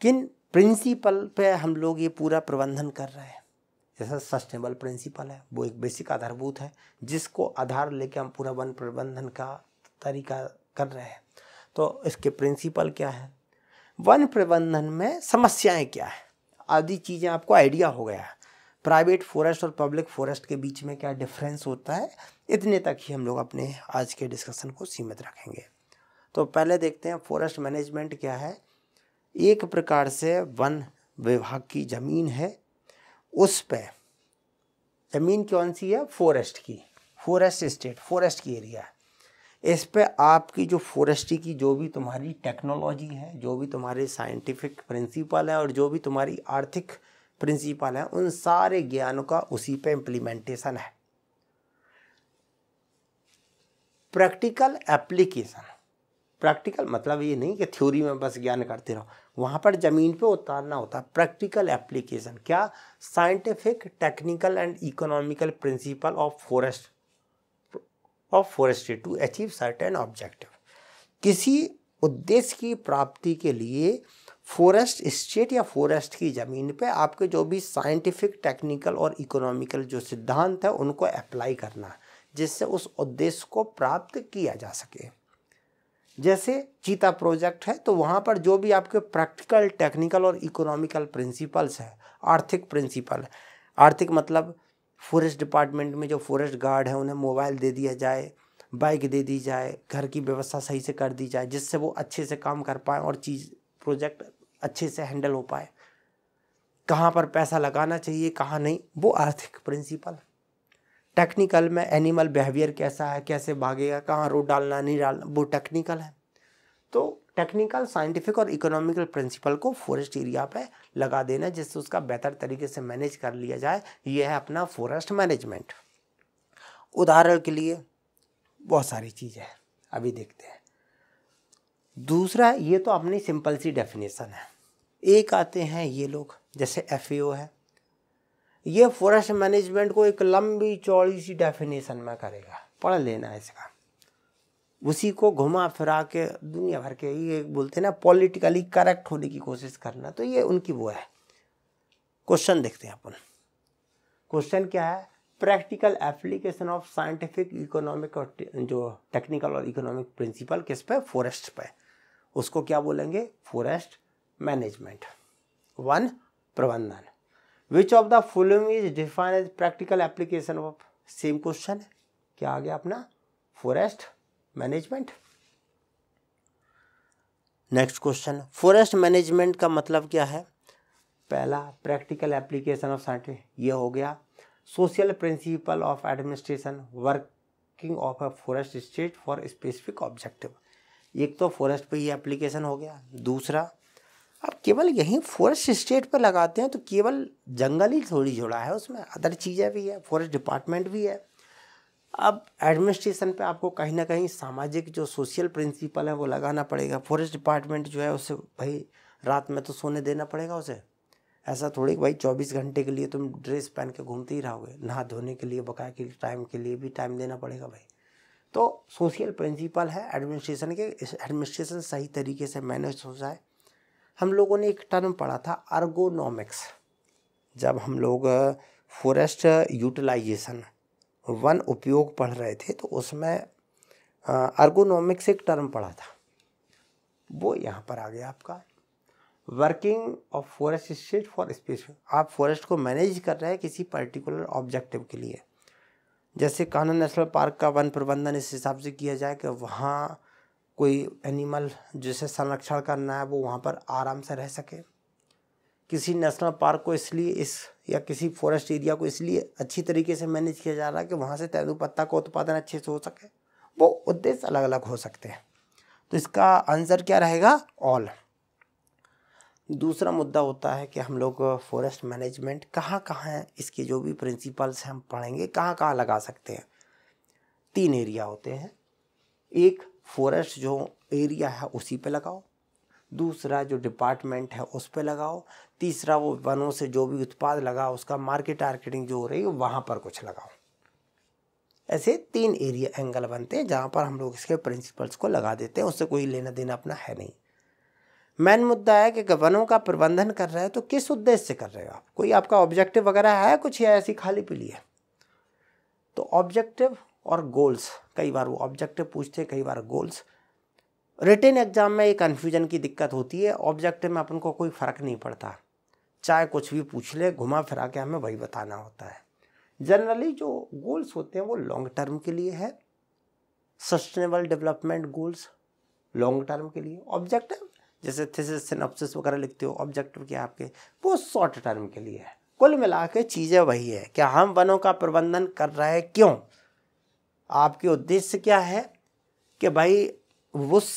किन प्रिंसिपल पे हम लोग ये पूरा प्रबंधन कर रहे हैं जैसा सस्टेनेबल प्रिंसिपल है वो एक बेसिक आधारभूत है जिसको आधार लेके हम पूरा वन प्रबंधन का तरीका कर रहे हैं तो इसके प्रिंसिपल क्या है वन प्रबंधन में समस्याएं क्या है आदि चीज़ें आपको आइडिया हो गया है प्राइवेट फॉरेस्ट और पब्लिक फॉरेस्ट के बीच में क्या डिफरेंस होता है इतने तक ही हम लोग अपने आज के डिस्कशन को सीमित रखेंगे तो पहले देखते हैं फॉरेस्ट मैनेजमेंट क्या है एक प्रकार से वन विभाग की ज़मीन है उस पर ज़मीन कौन सी है फॉरेस्ट की फॉरेस्ट स्टेट फॉरेस्ट की एरिया इस पे आपकी जो फॉरेस्ट्री की जो भी तुम्हारी टेक्नोलॉजी है जो भी तुम्हारे साइंटिफिक प्रिंसिपल है और जो भी तुम्हारी आर्थिक प्रिंसिपल है उन सारे ज्ञानों का उसी पे इम्प्लीमेंटेशन है प्रैक्टिकल एप्लीकेशन प्रैक्टिकल मतलब ये नहीं कि थ्योरी में बस ज्ञान करते रहो वहाँ पर ज़मीन पे उतारना होता है प्रैक्टिकल एप्लीकेशन क्या scientific technical and economical principle of forest of forestry to achieve certain objective किसी उद्देश्य की प्राप्ति के लिए फॉरेस्ट स्टेट या फॉरेस्ट की ज़मीन पे आपके जो भी साइंटिफिक टेक्निकल और इकोनॉमिकल जो सिद्धांत है उनको अप्लाई करना जिससे उस उद्देश्य को प्राप्त किया जा सके जैसे चीता प्रोजेक्ट है तो वहाँ पर जो भी आपके प्रैक्टिकल टेक्निकल और इकोनॉमिकल प्रिंसिपल्स है आर्थिक प्रिंसिपल आर्थिक मतलब फॉरेस्ट डिपार्टमेंट में जो फॉरेस्ट गार्ड है उन्हें मोबाइल दे दिया जाए बाइक दे दी जाए घर की व्यवस्था सही से कर दी जाए जिससे वो अच्छे से काम कर पाए और चीज़ प्रोजेक्ट अच्छे से हैंडल हो पाए कहाँ पर पैसा लगाना चाहिए कहाँ नहीं वो आर्थिक प्रिंसिपल टेक्निकल में एनिमल बिहेवियर कैसा है कैसे भागेगा कहाँ रोड डालना नहीं डालना वो टेक्निकल है तो टेक्निकल साइंटिफिक और इकोनॉमिकल प्रिंसिपल को फॉरेस्ट एरिया पे लगा देना जिससे उसका बेहतर तरीके से मैनेज कर लिया जाए ये है अपना फॉरेस्ट मैनेजमेंट उदाहरण के लिए बहुत सारी चीज़ें हैं अभी देखते हैं दूसरा ये तो अपनी सिंपल सी डेफिनेशन है एक आते हैं ये लोग जैसे एफ है ये फॉरेस्ट मैनेजमेंट को एक लंबी चौड़ी सी डेफिनेशन में करेगा पढ़ लेना इसका उसी को घुमा फिरा के दुनिया भर के ये बोलते हैं ना पॉलिटिकली करेक्ट होने की कोशिश करना तो ये उनकी वो है क्वेश्चन देखते हैं अपन क्वेश्चन क्या है practical application of scientific economic और जो टेक्निकल और इकोनॉमिक प्रिंसिपल किस पे फॉरेस्ट पे उसको क्या बोलेंगे फॉरेस्ट मैनेजमेंट वन प्रबंधन which of the following is define as practical application of same question क्या आ गया अपना forest management next question forest management का मतलब क्या है पहला प्रैक्टिकल एप्लीकेशन ऑफ साइंटिस्ट ये हो गया social principle of administration working of a forest state for specific objective एक तो फॉरेस्ट पे ही एप्लीकेशन हो गया दूसरा अब केवल यहीं फॉरेस्ट स्टेट पर लगाते हैं तो केवल जंगल ही थोड़ी जुड़ा है उसमें अदर चीज़ें भी है फॉरेस्ट डिपार्टमेंट भी है अब एडमिनिस्ट्रेशन पे आपको कहीं ना कहीं सामाजिक जो सोशल प्रिंसिपल है वो लगाना पड़ेगा फॉरेस्ट डिपार्टमेंट जो है उसे भाई रात में तो सोने देना पड़ेगा उसे ऐसा थोड़ी भाई चौबीस घंटे के लिए तुम ड्रेस पहन के घूमते ही रहोगे नहा धोने के लिए बकाया के टाइम के लिए भी टाइम देना पड़ेगा भाई तो सोशल प्रिंसिपल है एडमिनिस्ट्रेशन के एडमिनिस्ट्रेशन सही तरीके से मैनेज हो जाए हम लोगों ने एक टर्म पढ़ा था अर्गोनॉमिक्स जब हम लोग फॉरेस्ट यूटिलाइजेशन वन उपयोग पढ़ रहे थे तो उसमें अर्गोनॉमिक्स एक टर्म पढ़ा था वो यहाँ पर आ गया आपका working of forest state for space आप फॉरेस्ट को मैनेज कर रहे हैं किसी पर्टिकुलर ऑब्जेक्टिव के लिए जैसे कान्हा नेशनल पार्क का वन प्रबंधन इस हिसाब से किया जाए कि वहाँ कोई एनिमल जिसे संरक्षण करना है वो वहाँ पर आराम से रह सके किसी नेशनल पार्क को इसलिए इस या किसी फॉरेस्ट एरिया को इसलिए अच्छी तरीके से मैनेज किया जा रहा है कि वहाँ से तेंदू पत्ता का उत्पादन अच्छे से हो सके वो उद्देश्य अलग अलग हो सकते हैं तो इसका आंसर क्या रहेगा ऑल दूसरा मुद्दा होता है कि हम लोग फॉरेस्ट मैनेजमेंट कहाँ कहाँ हैं इसके जो भी प्रिंसिपल्स हैं हम पढ़ेंगे कहाँ कहाँ लगा सकते हैं तीन एरिया होते हैं एक फॉरेस्ट जो एरिया है उसी पे लगाओ दूसरा जो डिपार्टमेंट है उस पर लगाओ तीसरा वो वनों से जो भी उत्पाद लगा उसका मार्केट टारगेटिंग जो हो रही है वहाँ पर कुछ लगाओ ऐसे तीन एरिया एंगल बनते हैं जहाँ पर हम लोग इसके प्रिंसिपल्स को लगा देते हैं उससे कोई लेना देना अपना है नहीं मेन मुद्दा है कि वनों का प्रबंधन कर रहे हैं तो किस उद्देश्य से कर रहे हो आप कोई आपका ऑब्जेक्टिव वगैरह है कुछ या ऐसी खाली पीली है तो ऑब्जेक्टिव और गोल्स कई बार वो ऑब्जेक्टिव पूछते हैं कई बार गोल्स रिटेन एग्ज़ाम में एक कन्फ्यूजन की दिक्कत होती है ऑब्जेक्टिव में अपन को कोई फ़र्क नहीं पड़ता चाहे कुछ भी पूछ ले घुमा फिरा के हमें वही बताना होता है जनरली जो गोल्स होते हैं वो लॉन्ग टर्म के लिए है sustainable development goals long term के लिए ऑब्जेक्टिव जैसे थीसिस सिनॉप्सिस वगैरह लिखते हो ऑब्जेक्टिव क्या आपके वो शॉर्ट टर्म के लिए है कुल मिला के चीज़ें वही है कि हम वनों का प्रबंधन कर रहे हैं क्यों आपके उद्देश्य क्या है कि भाई उस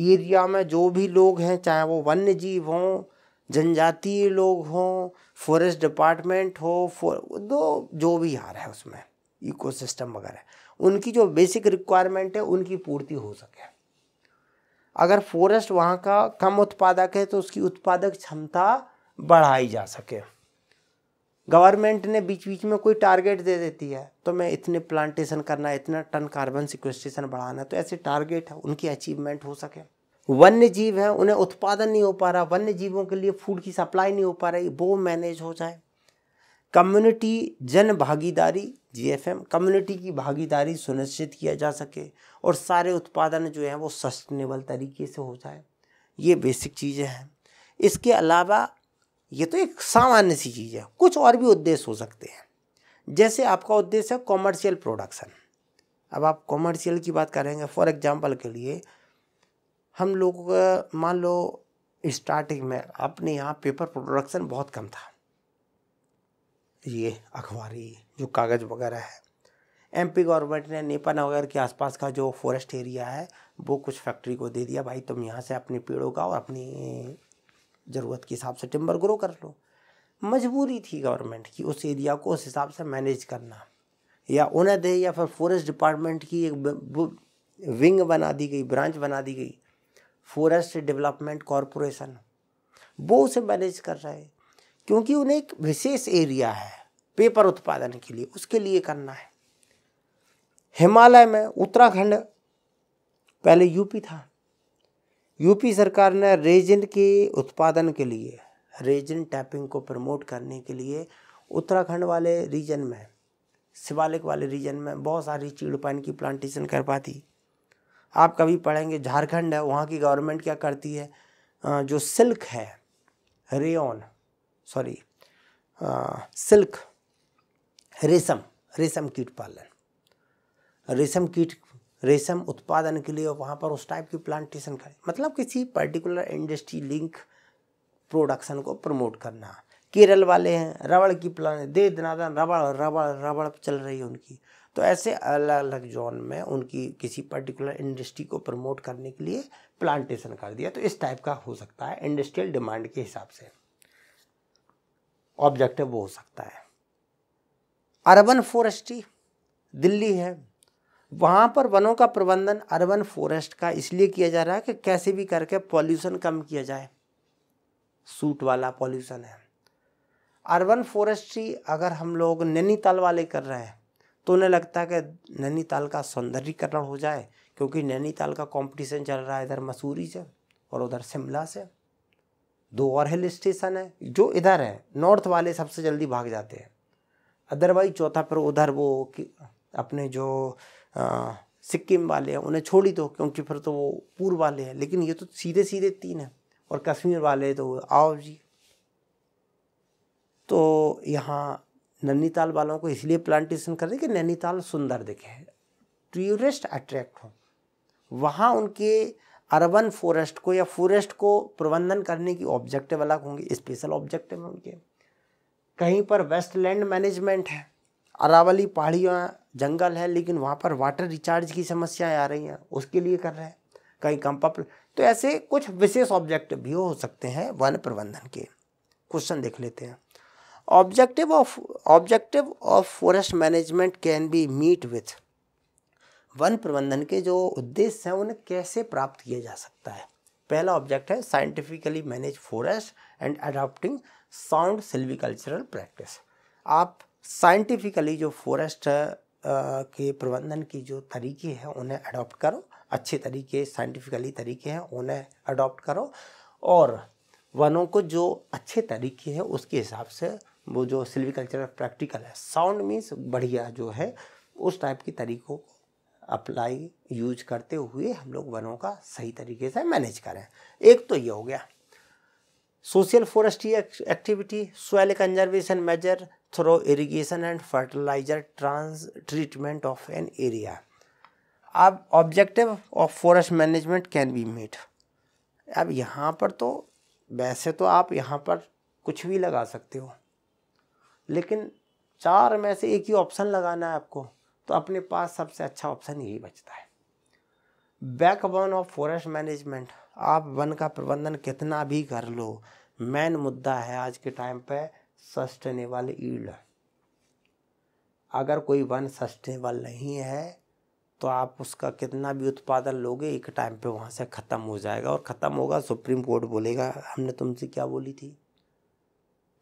एरिया में जो भी लोग हैं चाहे वो वन्य जीव हों जनजातीय लोग हों फॉरेस्ट डिपार्टमेंट हो दो जो भी आ रहा है उसमें इकोसिस्टम वगैरह उनकी जो बेसिक रिक्वायरमेंट है उनकी पूर्ति हो सके अगर फॉरेस्ट वहाँ का कम उत्पादक है तो उसकी उत्पादक क्षमता बढ़ाई जा सके गवर्नमेंट ने बीच बीच में कोई टारगेट दे देती है तो मैं इतने प्लांटेशन करना है इतना टन कार्बन सिक्वेस्ट्रेशन बढ़ाना है तो ऐसे टारगेट है उनकी अचीवमेंट हो सके वन्य जीव है उन्हें उत्पादन नहीं हो पा रहा वन्य जीवों के लिए फूड की सप्लाई नहीं हो पा रही वो मैनेज हो जाए कम्युनिटी जन भागीदारी एम कम्युनिटी की भागीदारी सुनिश्चित किया जा सके और सारे उत्पादन जो है वो सस्टेनेबल तरीके से हो जाए ये बेसिक चीज़ें हैं इसके अलावा ये तो एक सामान्य सी चीज़ है कुछ और भी उद्देश्य हो सकते हैं जैसे आपका उद्देश्य है कॉमर्शियल प्रोडक्शन अब आप कॉमर्शियल की बात करेंगे फॉर एग्जांपल के लिए हम लोग मान लो स्टार्टिंग में अपने यहाँ पेपर प्रोडक्शन बहुत कम था ये अखबारी जो कागज़ वगैरह है एमपी गवर्नमेंट ने नेपा नगर के आसपास का जो फॉरेस्ट एरिया है वो कुछ फैक्ट्री को दे दिया भाई तुम यहाँ से अपने पेड़ों का और अपनी ज़रूरत के हिसाब से टिम्बर ग्रो कर लो मजबूरी थी गवर्नमेंट की उस एरिया को उस हिसाब से मैनेज करना या उन्हें दे या फिर फॉरेस्ट डिपार्टमेंट की एक विंग बना दी गई ब्रांच बना दी गई फॉरेस्ट डेवलपमेंट कॉरपोरेशन वो उसे मैनेज कर रहे क्योंकि उन्हें एक विशेष एरिया है पेपर उत्पादन के लिए उसके लिए करना है हिमालय में उत्तराखंड पहले यूपी था यूपी सरकार ने रेजिन के उत्पादन के लिए रेजिन टैपिंग को प्रमोट करने के लिए उत्तराखंड वाले रीजन में शिवालिक वाले रीजन में बहुत सारी चीड़ पाइन की प्लांटेशन कर पाती आप कभी पढ़ेंगे झारखंड है वहाँ की गवर्नमेंट क्या करती है जो सिल्क है रेन सॉरी सिल्क रेशम रेशम कीट पालन रेशम कीट रेशम उत्पादन के लिए वहाँ पर उस टाइप की प्लांटेशन करें मतलब किसी पर्टिकुलर इंडस्ट्री लिंक प्रोडक्शन को प्रमोट करना केरल वाले हैं रबड़ की प्लान दे दनादन रबड़ रबड़ रबड़ चल रही है उनकी तो ऐसे अलग अलग जोन में उनकी किसी पर्टिकुलर इंडस्ट्री को प्रमोट करने के लिए प्लांटेशन कर दिया तो इस टाइप का हो सकता है इंडस्ट्रियल डिमांड के हिसाब से ऑब्जेक्टिव वो हो सकता है अर्बन फॉरेस्ट्री दिल्ली है वहाँ पर वनों का प्रबंधन अर्बन फॉरेस्ट का इसलिए किया जा रहा है कि कैसे भी करके पॉल्यूशन कम किया जाए सूट वाला पॉल्यूशन है अर्बन फॉरेस्ट्री अगर हम लोग नैनीताल वाले कर रहे हैं तो उन्हें लगता है कि नैनीताल का सौंदर्यीकरण हो जाए क्योंकि नैनीताल का कंपटीशन चल रहा है इधर मसूरी से और उधर शिमला से दो और हिल स्टेशन है जो इधर है नॉर्थ वाले सबसे जल्दी भाग जाते हैं अदरवाइज चौथा पर उधर वो अपने जो सिक्किम वाले हैं उन्हें छोड़ ही दो क्योंकि फिर तो वो पूर्व वाले हैं लेकिन ये तो सीधे सीधे तीन हैं और कश्मीर वाले तो आओ जी तो यहाँ नैनीताल वालों को इसलिए प्लांटेशन कर रहे कि नैनीताल सुंदर दिखे टूरिस्ट अट्रैक्ट हो वहाँ उनके अर्बन फॉरेस्ट को या फॉरेस्ट को प्रबंधन करने की ऑब्जेक्टिव अलग होंगे स्पेशल ऑब्जेक्टिव होंगे कहीं पर वेस्टलैंड मैनेजमेंट है अरावली पहाड़ियाँ जंगल है लेकिन वहाँ पर वाटर रिचार्ज की समस्याएं आ रही हैं उसके लिए कर रहे हैं कहीं कम पप तो ऐसे कुछ विशेष ऑब्जेक्टिव भी हो सकते हैं वन प्रबंधन के क्वेश्चन देख लेते हैं objective of objective of forest management can be meet with वन प्रबंधन के जो उद्देश्य हैं उन्हें कैसे प्राप्त किया जा सकता है पहला ऑब्जेक्ट है scientifically manage forest and adopting sound silvicultural practice आप साइंटिफिकली जो फॉरेस्ट के प्रबंधन की जो तरीके हैं उन्हें अडॉप्ट करो अच्छे तरीके साइंटिफिकली तरीके हैं उन्हें अडॉप्ट करो और वनों को जो अच्छे तरीके हैं उसके हिसाब से वो जो सिल्वीकल्चर प्रैक्टिकल है साउंड मीन्स बढ़िया जो है उस टाइप के तरीकों को अप्लाई यूज करते हुए हम लोग वनों का सही तरीके से मैनेज करें एक तो ये हो गया social forestry activity soil conservation measure through irrigation and fertiliser trans treatment of an area अब objective of forest management can be made अब यहाँ पर तो वैसे तो आप यहाँ पर कुछ भी लगा सकते हो लेकिन चार में से एक ही ऑप्शन लगाना है आपको तो अपने पास सबसे अच्छा ऑप्शन यही बचता है बैकबोन ऑफ फॉरेस्ट मैनेजमेंट आप वन का प्रबंधन कितना भी कर लो मेन मुद्दा है आज के टाइम पे सस्टेनेबल ईल्ड अगर कोई वन सस्टेनेबल नहीं है तो आप उसका कितना भी उत्पादन लोगे एक टाइम पे वहाँ से ख़त्म हो जाएगा और ख़त्म होगा सुप्रीम कोर्ट बोलेगा हमने तुमसे क्या बोली थी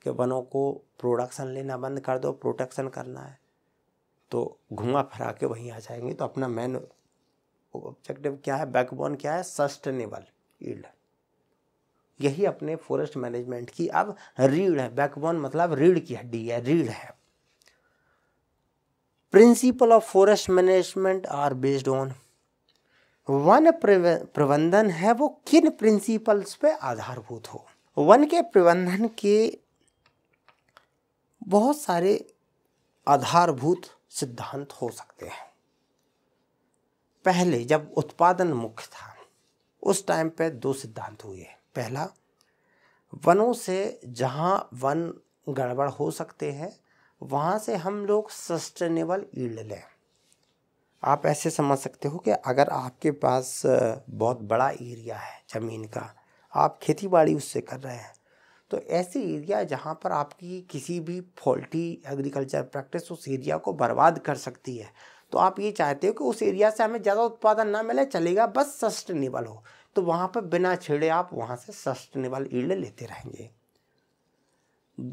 कि वनों को प्रोडक्शन लेना बंद कर दो प्रोटेक्शन करना है तो घुमा फिरा के वहीं आ जाएंगे तो अपना मेन ऑब्जेक्टिव क्या है बैकबोन क्या है सस्टेनेबल ईल्ड यही अपने फॉरेस्ट मैनेजमेंट की अब रीढ़ है बैकबोन मतलब रीढ़ की हड्डी है रीढ़ है principle of forest management are based on वन प्रबंधन है वो किन प्रिंसिपल्स पे आधारभूत हो वन के प्रबंधन के बहुत सारे आधारभूत सिद्धांत हो सकते हैं पहले जब उत्पादन मुख्य था उस टाइम पे दो सिद्धांत हुए पहला वनों से जहाँ वन गड़बड़ हो सकते हैं वहाँ से हम लोग सस्टेनेबल ईल्ड लें आप ऐसे समझ सकते हो कि अगर आपके पास बहुत बड़ा एरिया है ज़मीन का आप खेती बाड़ी उससे कर रहे हैं तो ऐसे एरिया जहाँ पर आपकी किसी भी फॉल्टी एग्रीकल्चर प्रैक्टिस उस एरिया को बर्बाद कर सकती है तो आप ये चाहते हो कि उस एरिया से हमें ज़्यादा उत्पादन ना मिले चलेगा बस सस्टेनेबल हो तो वहाँ पर बिना छेड़े आप वहाँ से सस्टेनेबल ईल्ड लेते रहेंगे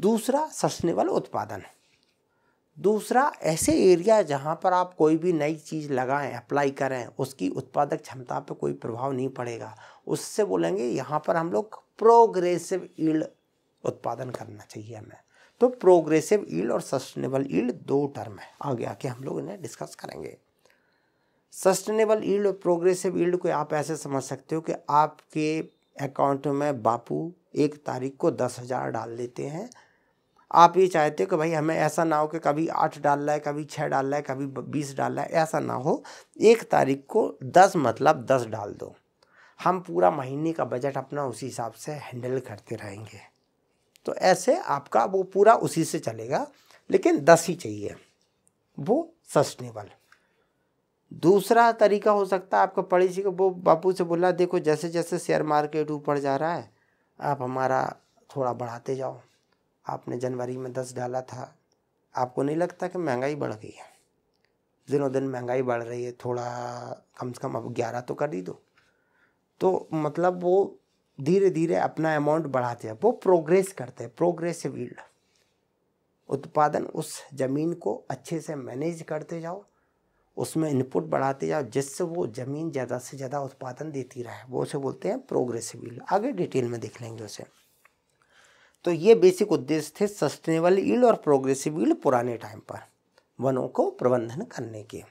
दूसरा सस्टेनेबल उत्पादन दूसरा ऐसे एरिया जहाँ पर आप कोई भी नई चीज़ लगाएं अप्लाई करें उसकी उत्पादक क्षमता पर कोई प्रभाव नहीं पड़ेगा उससे बोलेंगे यहाँ पर हम लोग प्रोग्रेसिव ईल्ड उत्पादन करना चाहिए हमें तो प्रोग्रेसिव ईल्ड और सस्टेनेबल ईल्ड दो टर्म है आगे आके हम लोग इन्हें डिस्कस करेंगे सस्टेनेबल ईल्ड और प्रोग्रेसिव ईल्ड को आप ऐसे समझ सकते हो कि आपके अकाउंट में बापू एक तारीख को दस हज़ार डाल देते हैं आप ये चाहते हो कि भाई हमें ऐसा ना हो कि कभी आठ डाल रहा है कभी छः डाल रहा है कभी बीस डाल रहा है ऐसा ना हो एक तारीख को दस मतलब दस डाल दो हम पूरा महीने का बजट अपना उसी हिसाब से हैंडल करते रहेंगे तो ऐसे आपका वो पूरा उसी से चलेगा लेकिन दस ही चाहिए वो सस्टेनेबल दूसरा तरीका हो सकता है आपका पड़ोसी को वो बापू से बोला देखो जैसे जैसे शेयर मार्केट ऊपर जा रहा है आप हमारा थोड़ा बढ़ाते जाओ आपने जनवरी में दस डाला था आपको नहीं लगता कि महंगाई बढ़ गई है दिनों दिन महंगाई बढ़ रही है थोड़ा कम से कम अब ग्यारह तो कर ही दो तो मतलब वो धीरे धीरे अपना अमाउंट बढ़ाते हैं वो प्रोग्रेस करते हैं प्रोग्रेसिव उत्पादन उस ज़मीन को अच्छे से मैनेज करते जाओ उसमें इनपुट बढ़ाते जाओ जिससे वो ज़मीन ज़्यादा से ज़्यादा उत्पादन देती रहे वो उसे बोलते हैं प्रोग्रेसिव ईल्ड आगे डिटेल में देख लेंगे उसे तो ये बेसिक उद्देश्य थे सस्टेनेबल ईल्ड और प्रोग्रेसिव ईल्ड पुराने टाइम पर वनों को प्रबंधन करने के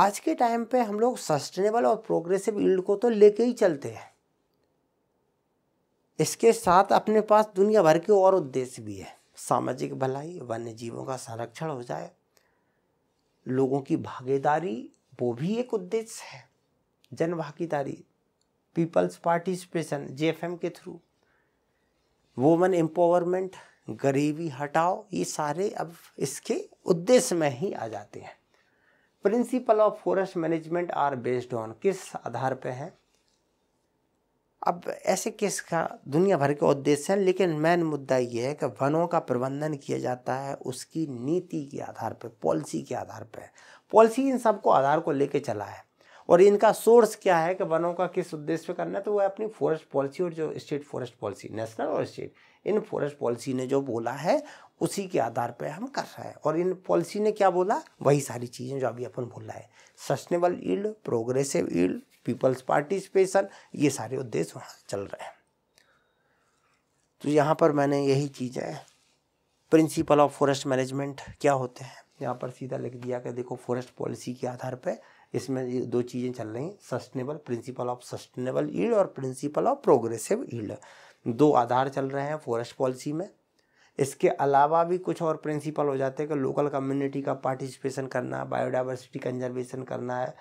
आज के टाइम पे हम लोग सस्टेनेबल और प्रोग्रेसिव ईल्ड को तो लेके ही चलते हैं इसके साथ अपने पास दुनिया भर के और उद्देश्य भी है सामाजिक भलाई वन्य जीवों का संरक्षण हो जाए लोगों की भागीदारी वो भी एक उद्देश्य है जन भागीदारी पीपल्स पार्टिसिपेशन जे के थ्रू वुमेन एम्पावरमेंट गरीबी हटाओ ये सारे अब इसके उद्देश्य में ही आ जाते हैं principle of forest management are based on किस आधार पर हैं अब ऐसे केस का दुनिया भर के उद्देश्य हैं लेकिन मेन मुद्दा ये है कि वनों का प्रबंधन किया जाता है उसकी नीति के आधार पर पॉलिसी के आधार पर पॉलिसी इन सबको आधार को लेके चला है और इनका सोर्स क्या है कि वनों का किस उद्देश्य पे करना है तो वह अपनी फॉरेस्ट पॉलिसी और जो स्टेट फॉरेस्ट पॉलिसी नेशनल और स्टेट इन फॉरेस्ट पॉलिसी ने जो बोला है उसी के आधार पर हम कर रहे हैं और इन पॉलिसी ने क्या बोला वही सारी चीज़ें जो अभी अपन बोला है sustainable yield progressive yield people's participation ये सारे उद्देश्य वहाँ चल रहे हैं तो यहाँ पर मैंने यही चीज है प्रिंसिपल ऑफ फॉरेस्ट मैनेजमेंट क्या होते हैं यहाँ पर सीधा लिख दिया कि देखो फॉरेस्ट पॉलिसी के आधार पर इसमें दो चीज़ें चल रही हैं sustainable principle of sustainable yield और प्रिंसिपल ऑफ प्रोग्रेसिव ईल्ड दो आधार चल रहे हैं फॉरेस्ट पॉलिसी में इसके अलावा भी कुछ और प्रिंसिपल हो जाते हैं कि लोकल कम्युनिटी का पार्टिसिपेशन करना बायोडाइवर्सिटी कंजर्वेशन करना है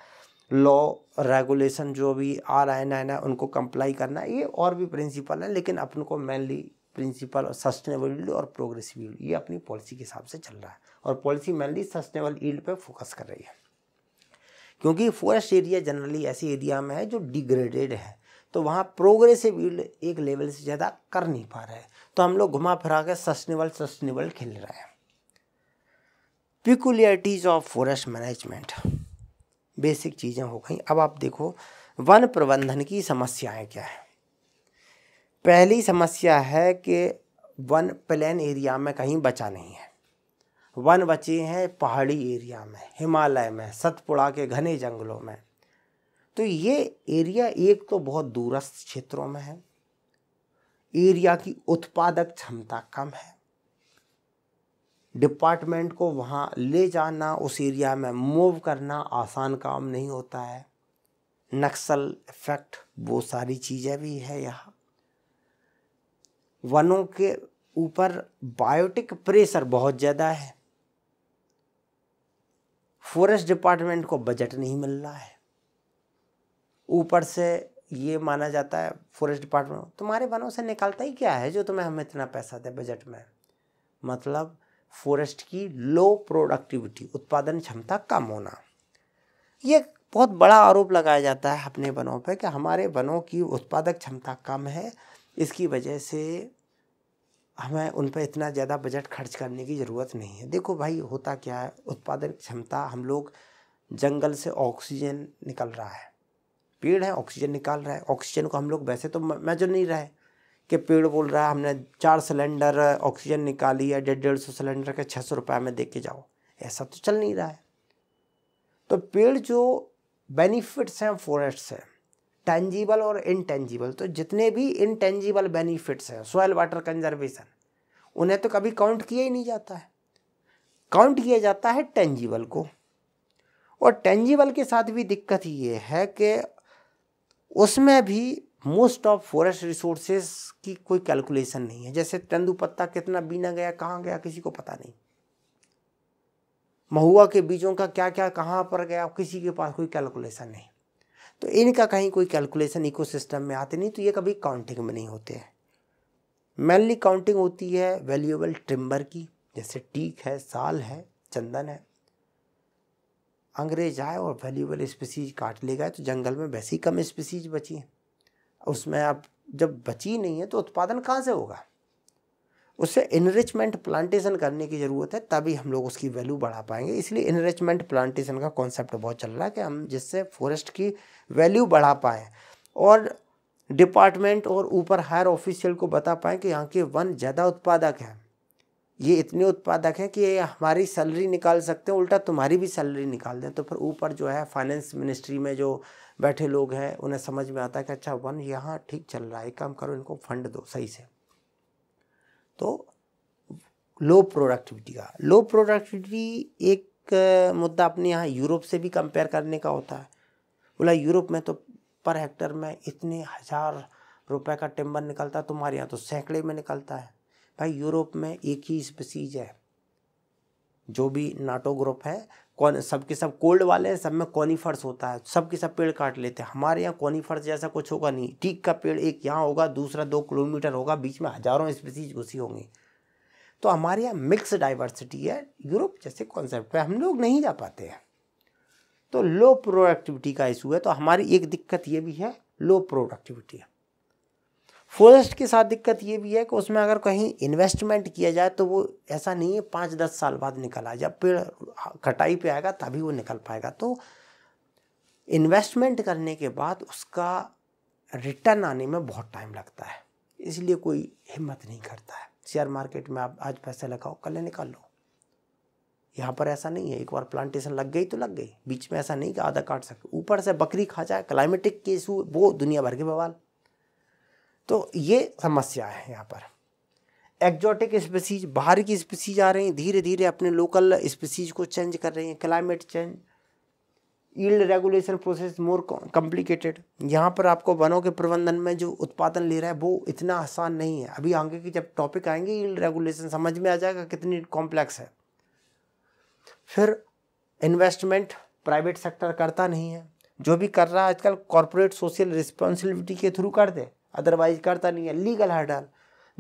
लॉ रेगुलेशन जो भी आ रहा है ना ना उनको कंप्लाई करना ये और भी प्रिंसिपल है लेकिन अपन को मेनली प्रिंसिपल और और प्रोग्रेसिव ईल्ड ये अपनी पॉलिसी के हिसाब से चल रहा है और पॉलिसी मेनली सस्टेनेबल ईल्ड पे फोकस कर रही है क्योंकि फॉरेस्ट एरिया जनरली ऐसे एरिया में है जो डिग्रेडेड है तो वहाँ प्रोग्रेसिव ईल्ड एक लेवल से ज़्यादा कर नहीं पा रहे तो हम लोग घुमा फिरा के सस्टेनेबल सस्टेनेबल खेल रहे हैं peculiarities of forest management basic चीज़ें हो गई अब आप देखो वन प्रबंधन की समस्याएं क्या है पहली समस्या है कि वन प्लेन एरिया में कहीं बचा नहीं है वन बचे हैं पहाड़ी एरिया में हिमालय में सतपुड़ा के घने जंगलों में तो ये एरिया एक तो बहुत दूरस्थ क्षेत्रों में है एरिया की उत्पादक क्षमता कम है डिपार्टमेंट को वहाँ ले जाना उस एरिया में मूव करना आसान काम नहीं होता है नक्सल इफेक्ट वो सारी चीज़ें भी है यहाँ वनों के ऊपर बायोटिक प्रेशर बहुत ज़्यादा है फॉरेस्ट डिपार्टमेंट को बजट नहीं मिल रहा है ऊपर से ये माना जाता है फॉरेस्ट डिपार्टमेंट तुम्हारे वनों से निकलता ही क्या है जो तुम्हें हम इतना पैसा दे बजट में मतलब फॉरेस्ट की लो प्रोडक्टिविटी उत्पादन क्षमता कम होना ये बहुत बड़ा आरोप लगाया जाता है अपने वनों पर कि हमारे वनों की उत्पादक क्षमता कम है इसकी वजह से हमें उन पर इतना ज़्यादा बजट खर्च करने की ज़रूरत नहीं है देखो भाई होता क्या है उत्पादक क्षमता हम लोग जंगल से ऑक्सीजन निकल रहा है पेड़ है ऑक्सीजन निकाल रहा है ऑक्सीजन को हम लोग वैसे तो मैजर नहीं रहे कि पेड़ बोल रहा है हमने चार सिलेंडर ऑक्सीजन निकाली है डेढ़ डेढ़ सौ सिलेंडर के छः सौ रुपये में दे के जाओ ऐसा तो चल नहीं रहा है तो पेड़ जो बेनिफिट्स हैं फॉरेस्ट से टेंजिबल और इनटेंजिबल तो जितने भी इनटेंजिबल बेनिफिट्स हैं सॉयल वाटर कंजर्वेशन उन्हें तो कभी काउंट किया ही नहीं जाता है काउंट किया जाता है टेंजिबल को और टेंजिबल के साथ भी दिक्कत ये है कि उसमें भी मोस्ट ऑफ फॉरेस्ट रिसोर्सेज की कोई कैलकुलेशन नहीं है जैसे तेंदुपत्ता पत्ता कितना बीना गया कहाँ गया किसी को पता नहीं महुआ के बीजों का क्या क्या कहाँ पर गया किसी के पास कोई कैलकुलेशन नहीं तो इनका कहीं कोई कैलकुलेशन इकोसिस्टम में आते नहीं तो ये कभी काउंटिंग में नहीं होते हैं मेनली काउंटिंग होती है वैल्यूएबल ट्रिम्बर की जैसे टीक है साल है चंदन है अंग्रेज आए और वैल्यूएबल स्पीसीज काट ले गए तो जंगल में वैसी कम स्पीसीज बची हैं उसमें आप जब बची नहीं है तो उत्पादन कहाँ से होगा उससे इनरिचमेंट प्लांटेशन करने की ज़रूरत है तभी हम लोग उसकी वैल्यू बढ़ा पाएंगे इसलिए इनरिचमेंट प्लांटेशन का कॉन्सेप्ट बहुत चल रहा है कि हम जिससे फॉरेस्ट की वैल्यू बढ़ा पाएँ और डिपार्टमेंट और ऊपर हायर ऑफिशियल को बता पाएँ कि यहाँ के वन ज़्यादा उत्पादक हैं ये इतने उत्पादक हैं कि ये हमारी सैलरी निकाल सकते हैं उल्टा तुम्हारी भी सैलरी निकाल दें तो फिर ऊपर जो है फाइनेंस मिनिस्ट्री में जो बैठे लोग हैं उन्हें समझ में आता है कि अच्छा वन यहाँ ठीक चल रहा है काम करो इनको फंड दो सही से तो लो प्रोडक्टिविटी का लो प्रोडक्टिविटी एक मुद्दा अपने यहाँ यूरोप से भी कंपेयर करने का होता है बोला यूरोप में तो पर हेक्टर में इतने हज़ार रुपए का टिम्बर निकलता है तुम्हारे यहाँ तो सैकड़े में निकलता है भाई यूरोप में एक ही स्पीसीज है जो भी नाटो ग्रुप है कौन सब के सब कोल्ड वाले हैं सब में कॉनीफर्स होता है सब के सब पेड़ काट लेते हैं हमारे यहाँ कॉनीफर्स जैसा कुछ होगा नहीं टीक का पेड़ एक यहाँ होगा दूसरा दो किलोमीटर होगा बीच में हज़ारों स्पीसीज घुसी होंगी तो हमारे यहाँ मिक्स डाइवर्सिटी है यूरोप जैसे कॉन्सेप्ट हम लोग नहीं जा पाते हैं तो लो प्रोडक्टिविटी का इशू है तो हमारी एक दिक्कत ये भी है लो प्रोडक्टिविटी है फॉरेस्ट के साथ दिक्कत ये भी है कि उसमें अगर कहीं इन्वेस्टमेंट किया जाए तो वो ऐसा नहीं है पाँच दस साल बाद निकल आ जब पेड़ कटाई पे आएगा तभी वो निकल पाएगा तो इन्वेस्टमेंट करने के बाद उसका रिटर्न आने में बहुत टाइम लगता है इसलिए कोई हिम्मत नहीं करता है शेयर मार्केट में आप आज पैसे लगाओ कल निकाल लो यहाँ पर ऐसा नहीं है एक बार प्लांटेशन लग गई तो लग गई बीच में ऐसा नहीं कि आधा काट सके ऊपर से बकरी खा जाए क्लाइमेटिक के इशू वो दुनिया भर के बवाल तो ये समस्या है यहाँ पर एक्जॉटिक स्पीसीज बाहर की स्पीसीज आ रही हैं धीरे धीरे अपने लोकल स्पीसीज को चेंज कर रही हैं climate change yield regulation process more complicated यहाँ पर आपको वनों के प्रबंधन में जो उत्पादन ले रहा है वो इतना आसान नहीं है अभी आगे की जब टॉपिक आएंगे ईल्ड रेगुलेशन समझ में आ जाएगा कितनी कॉम्प्लेक्स है फिर इन्वेस्टमेंट प्राइवेट सेक्टर करता नहीं है जो भी कर रहा है आजकल कॉरपोरेट सोशल रिस्पॉन्सिबिलिटी के थ्रू कर दे अदरवाइज करता नहीं है लीगल हर्डल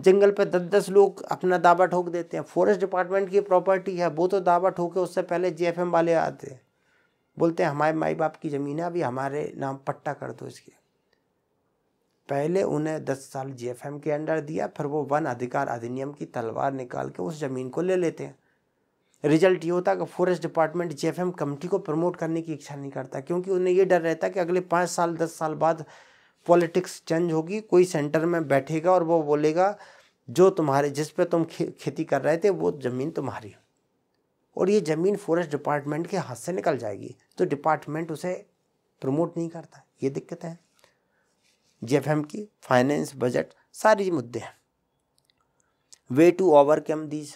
जंगल पे दस दस लोग अपना दावा ठोक देते हैं फॉरेस्ट डिपार्टमेंट की प्रॉपर्टी है वो तो दावा ठोके उससे पहले जीएफएम वाले आते हैं बोलते हैं हमारे माई बाप की ज़मीन है अभी हमारे नाम पट्टा कर दो इसके पहले उन्हें दस साल जीएफएम के अंडर दिया फिर वो वन अधिकार अधिनियम की तलवार निकाल के उस ज़मीन को ले लेते हैं रिजल्ट ये होता है कि फॉरेस्ट डिपार्टमेंट जीएफएम कमेटी को प्रमोट करने की इच्छा नहीं करता क्योंकि उन्हें ये डर रहता है कि अगले पाँच साल दस साल बाद पॉलिटिक्स चेंज होगी कोई सेंटर में बैठेगा और वो बोलेगा जो तुम्हारे जिस पे तुम खे, खेती कर रहे थे वो ज़मीन तुम्हारी और ये ज़मीन फॉरेस्ट डिपार्टमेंट के हाथ से निकल जाएगी तो डिपार्टमेंट उसे प्रमोट नहीं करता ये दिक्कतें है जीएफएम की फाइनेंस बजट सारे मुद्दे हैं वे टू ओवरकम दीज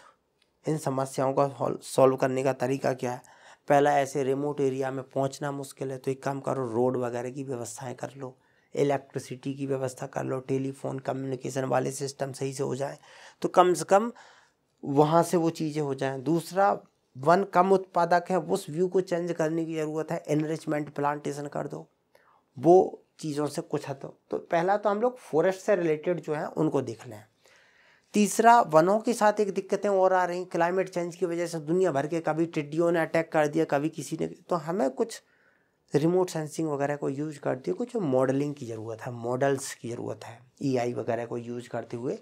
इन समस्याओं का सॉल्व करने का तरीका क्या है पहला ऐसे रिमोट एरिया में पहुंचना मुश्किल है तो एक काम करो रोड वगैरह की व्यवस्थाएं कर लो इलेक्ट्रिसिटी की व्यवस्था कर लो टेलीफोन कम्युनिकेशन वाले सिस्टम सही से हो जाए तो कम से कम वहाँ से वो चीज़ें हो जाएँ दूसरा वन कम उत्पादक है उस व्यू को चेंज करने की ज़रूरत है एनरिचमेंट प्लांटेशन कर दो वो चीज़ों से कुछ हद तो पहला तो हम लोग फॉरेस्ट से रिलेटेड जो है उनको देख लें तीसरा वनों के साथ एक दिक्कतें और आ रही क्लाइमेट चेंज की वजह से दुनिया भर के कभी टिड्डियों ने अटैक कर दिया कभी किसी ने तो हमें कुछ रिमोट सेंसिंग वगैरह को यूज करते हुए कुछ मॉडलिंग की ज़रूरत है मॉडल्स की ज़रूरत है ईआई e वगैरह को यूज करते हुए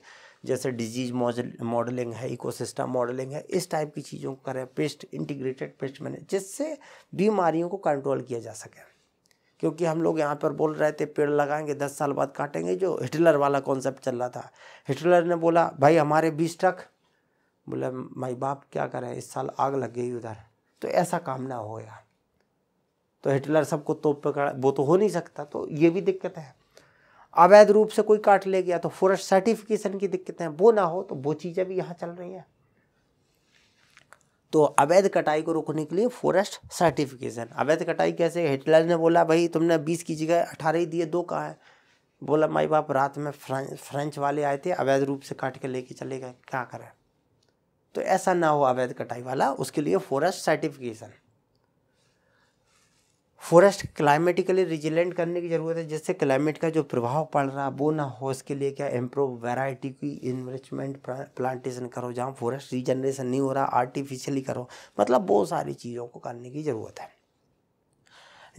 जैसे डिजीज मॉडलिंग है इकोसिस्टम मॉडलिंग है इस टाइप की चीज़ों को करें पेस्ट इंटीग्रेटेड पेस्ट मैंने जिससे बीमारियों को कंट्रोल किया जा सके क्योंकि हम लोग यहाँ पर बोल रहे थे पेड़ लगाएंगे दस साल बाद काटेंगे जो हिटलर वाला कॉन्सेप्ट चल रहा था हिटलर ने बोला भाई हमारे बीस ट्रक बोला भाई बाप क्या करें इस साल आग लग गई उधर तो ऐसा काम ना होगा तो हिटलर सबको तोप पकड़ा वो तो हो नहीं सकता तो ये भी दिक्कत है अवैध रूप से कोई काट ले गया तो फॉरेस्ट सर्टिफिकेशन की दिक्कतें वो ना हो तो वो चीज़ें भी यहाँ चल रही हैं तो अवैध कटाई को रोकने के लिए फॉरेस्ट सर्टिफिकेशन अवैध कटाई कैसे हिटलर ने बोला भाई तुमने बीस की जगह अठारह ही दिए दो कहाँ है बोला माई बाप रात में फ्रेंच फ्रेंच वाले आए थे अवैध रूप से काट के लेके चले गए क्या करें तो ऐसा ना हो अवैध कटाई वाला उसके लिए forest certification forest climatically resilient करने की ज़रूरत है जिससे क्लाइमेट का जो प्रभाव पड़ रहा है वो ना हो उसके लिए क्या इम्प्रूव वैरायटी की इन्वेस्टमेंट प्लांटेशन करो जहाँ फॉरेस्ट रिजनरेशन नहीं हो रहा आर्टिफिशियली करो मतलब बहुत सारी चीज़ों को करने की ज़रूरत है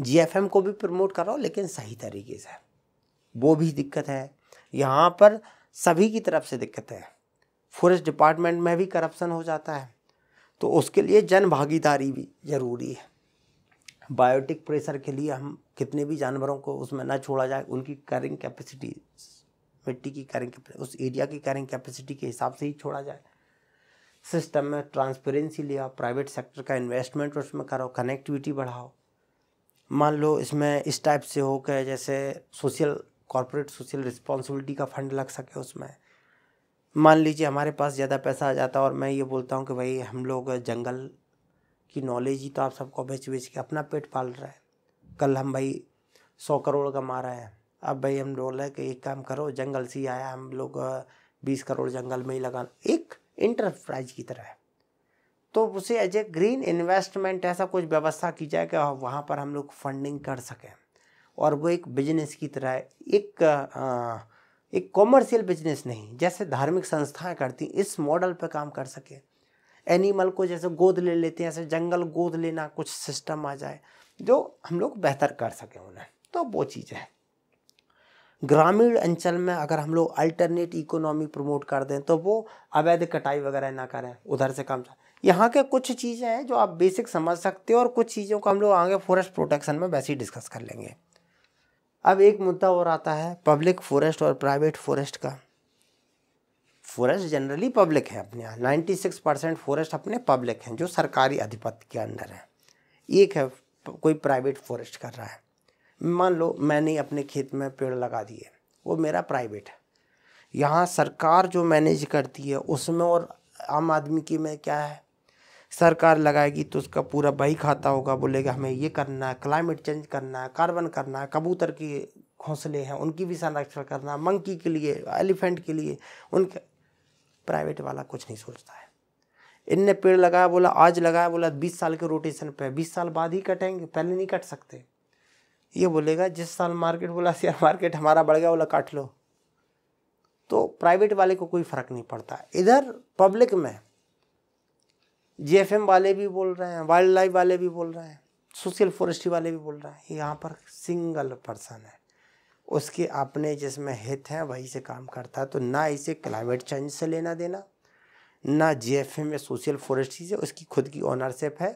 जी को भी प्रमोट करो लेकिन सही तरीके से वो भी दिक्कत है यहाँ पर सभी की तरफ से दिक्कत है फॉरेस्ट डिपार्टमेंट में भी करप्शन हो जाता है तो उसके लिए जन भागीदारी भी ज़रूरी है बायोटिक प्रेशर के लिए हम कितने भी जानवरों को उसमें ना छोड़ा जाए उनकी कैरिंग कैपेसिटी मिट्टी की कैरिंग उस एरिया की कैरिंग कैपेसिटी के हिसाब से ही छोड़ा जाए सिस्टम में ट्रांसपेरेंसी लिया प्राइवेट सेक्टर का इन्वेस्टमेंट उसमें करो कनेक्टिविटी बढ़ाओ मान लो इसमें इस टाइप से हो के जैसे सोशल कॉरपोरेट सोशल रिस्पॉन्सिबिलिटी का फंड लग सके उसमें मान लीजिए हमारे पास ज़्यादा पैसा आ जाता और मैं ये बोलता हूँ कि भाई हम लोग जंगल कि नॉलेज ही तो आप सबको बेच बेच के अपना पेट पाल रहा है कल हम भाई सौ करोड़ कमा रहे हैं अब भाई हम बोल रहे हैं कि एक काम करो जंगल से आया हम लोग बीस करोड़ जंगल में ही लगा एक इंटरप्राइज की तरह है तो उसे एज ए ग्रीन इन्वेस्टमेंट ऐसा कुछ व्यवस्था की जाए कि वहाँ पर हम लोग फंडिंग कर सकें और वो एक बिजनेस की तरह एक आ, एक कॉमर्शियल बिजनेस नहीं जैसे धार्मिक संस्थाएं करती इस मॉडल पर काम कर सके एनिमल को जैसे गोद ले लेते हैं ऐसे जंगल गोद लेना कुछ सिस्टम आ जाए जो हम लोग बेहतर कर सकें उन्हें तो वो चीज़ें हैं ग्रामीण अंचल में अगर हम लोग अल्टरनेट इकोनॉमी प्रमोट कर दें तो वो अवैध कटाई वगैरह ना करें उधर से काम यहाँ के कुछ चीज़ें हैं जो आप बेसिक समझ सकते हो और कुछ चीज़ों को हम लोग आगे फॉरेस्ट प्रोटेक्शन में वैसे ही डिस्कस कर लेंगे अब एक मुद्दा और आता है पब्लिक फॉरेस्ट और प्राइवेट फॉरेस्ट का फॉरेस्ट जनरली पब्लिक है अपने यहाँ नाइन्टी सिक्स परसेंट फॉरेस्ट अपने पब्लिक हैं जो सरकारी अधिपत्य के अंदर हैं एक है कोई प्राइवेट फॉरेस्ट कर रहा है मान लो मैंने अपने खेत में पेड़ लगा दिए वो मेरा प्राइवेट है यहाँ सरकार जो मैनेज करती है उसमें और आम आदमी की में क्या है सरकार लगाएगी तो उसका पूरा बही खाता होगा बोलेगा हमें ये करना है क्लाइमेट चेंज करना है कार्बन करना है कबूतर की घोंसले हैं उनकी भी संरक्षण करना मंकी के लिए एलिफेंट के लिए उनके प्राइवेट वाला कुछ नहीं सोचता है इनने पेड़ लगाया बोला आज लगाया बोला बीस साल के रोटेशन पे बीस साल बाद ही कटेंगे पहले नहीं कट सकते ये बोलेगा जिस साल मार्केट बोला शेयर मार्केट हमारा बढ़ गया बोला काट लो तो प्राइवेट वाले को कोई फ़र्क नहीं पड़ता इधर पब्लिक में जीएफएम वाले भी बोल रहे हैं वाइल्ड लाइफ वाले भी बोल रहे हैं सोशल फॉरेस्ट्री वाले भी बोल रहे हैं यहाँ पर सिंगल पर्सन है उसके अपने जिसमें हित हैं वही से काम करता है तो ना इसे क्लाइमेट चेंज से लेना देना ना जी एफ में सोशल फॉरेस्ट्री से उसकी खुद की ओनरशिप है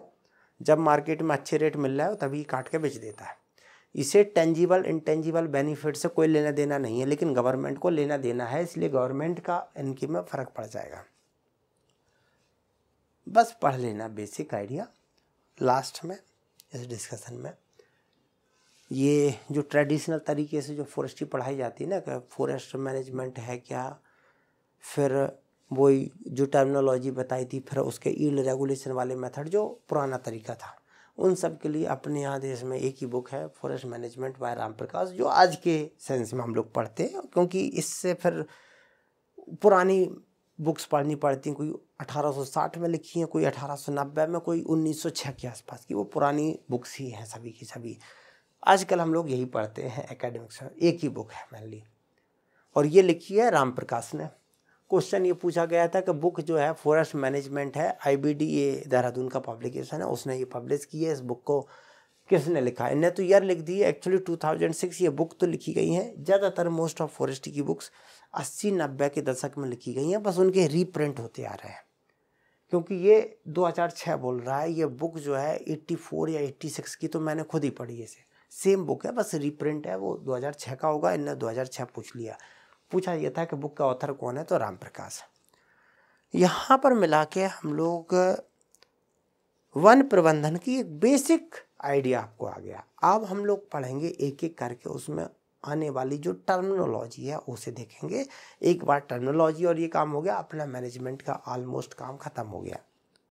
जब मार्केट में अच्छे रेट मिल रहा है तभी काट के बेच देता है इसे टेंजिबल इनटेंजिबल बेनिफिट से कोई लेना देना नहीं है लेकिन गवर्नमेंट को लेना देना है इसलिए गवर्नमेंट का इनके में फ़र्क पड़ जाएगा बस पढ़ लेना बेसिक आइडिया लास्ट में इस डिस्कशन में ये जो ट्रेडिशनल तरीके से जो फॉरेस्ट्री पढ़ाई जाती है ना फॉरेस्ट मैनेजमेंट है क्या फिर वही जो टर्मिनोलॉजी बताई थी फिर उसके ईल्ड रेगुलेशन वाले मेथड जो पुराना तरीका था उन सब के लिए अपने यहाँ देश में एक ही बुक है forest management by Ram Prakash जो आज के सेंस में हम लोग पढ़ते हैं क्योंकि इससे फिर पुरानी बुक्स पढ़नी पड़ती हैं कोई 1860 में लिखी हैं कोई 1890 में कोई 1906 के आसपास की वो पुरानी बुक्स ही हैं सभी की सभी आजकल हम लोग यही पढ़ते हैं एकेडमिक्स में एक ही बुक है मेनली और ये लिखी है राम प्रकाश ने क्वेश्चन ये पूछा गया था कि बुक जो है फॉरेस्ट मैनेजमेंट है आईबीडी ये देहरादून का पब्लिकेशन है उसने ये पब्लिश की है इस बुक को किसने लिखा इन्हें तो यार लिख दी है एक्चुअली 2006 ये बुक तो लिखी गई है ज़्यादातर मोस्ट ऑफ फॉरेस्ट की बुक्स अस्सी नब्बे के दशक में लिखी गई हैं बस उनके रीप्रिंट होते आ रहे हैं क्योंकि ये 2006 बोल रहा है ये बुक जो है 84 या 86 की तो मैंने खुद ही पढ़ी इसे सेम बुक है बस रिप्रिंट है वो 2006 का होगा इनने 2006 पूछ लिया पूछा यह था कि बुक का ऑथर कौन है तो राम प्रकाश यहाँ पर मिला के हम लोग वन प्रबंधन की एक बेसिक आइडिया आपको आ गया अब हम लोग पढ़ेंगे एक एक करके उसमें आने वाली जो टर्मिनोलॉजी है उसे देखेंगे एक बार टर्मिनोलॉजी और ये काम हो गया अपना मैनेजमेंट का ऑलमोस्ट काम ख़त्म हो गया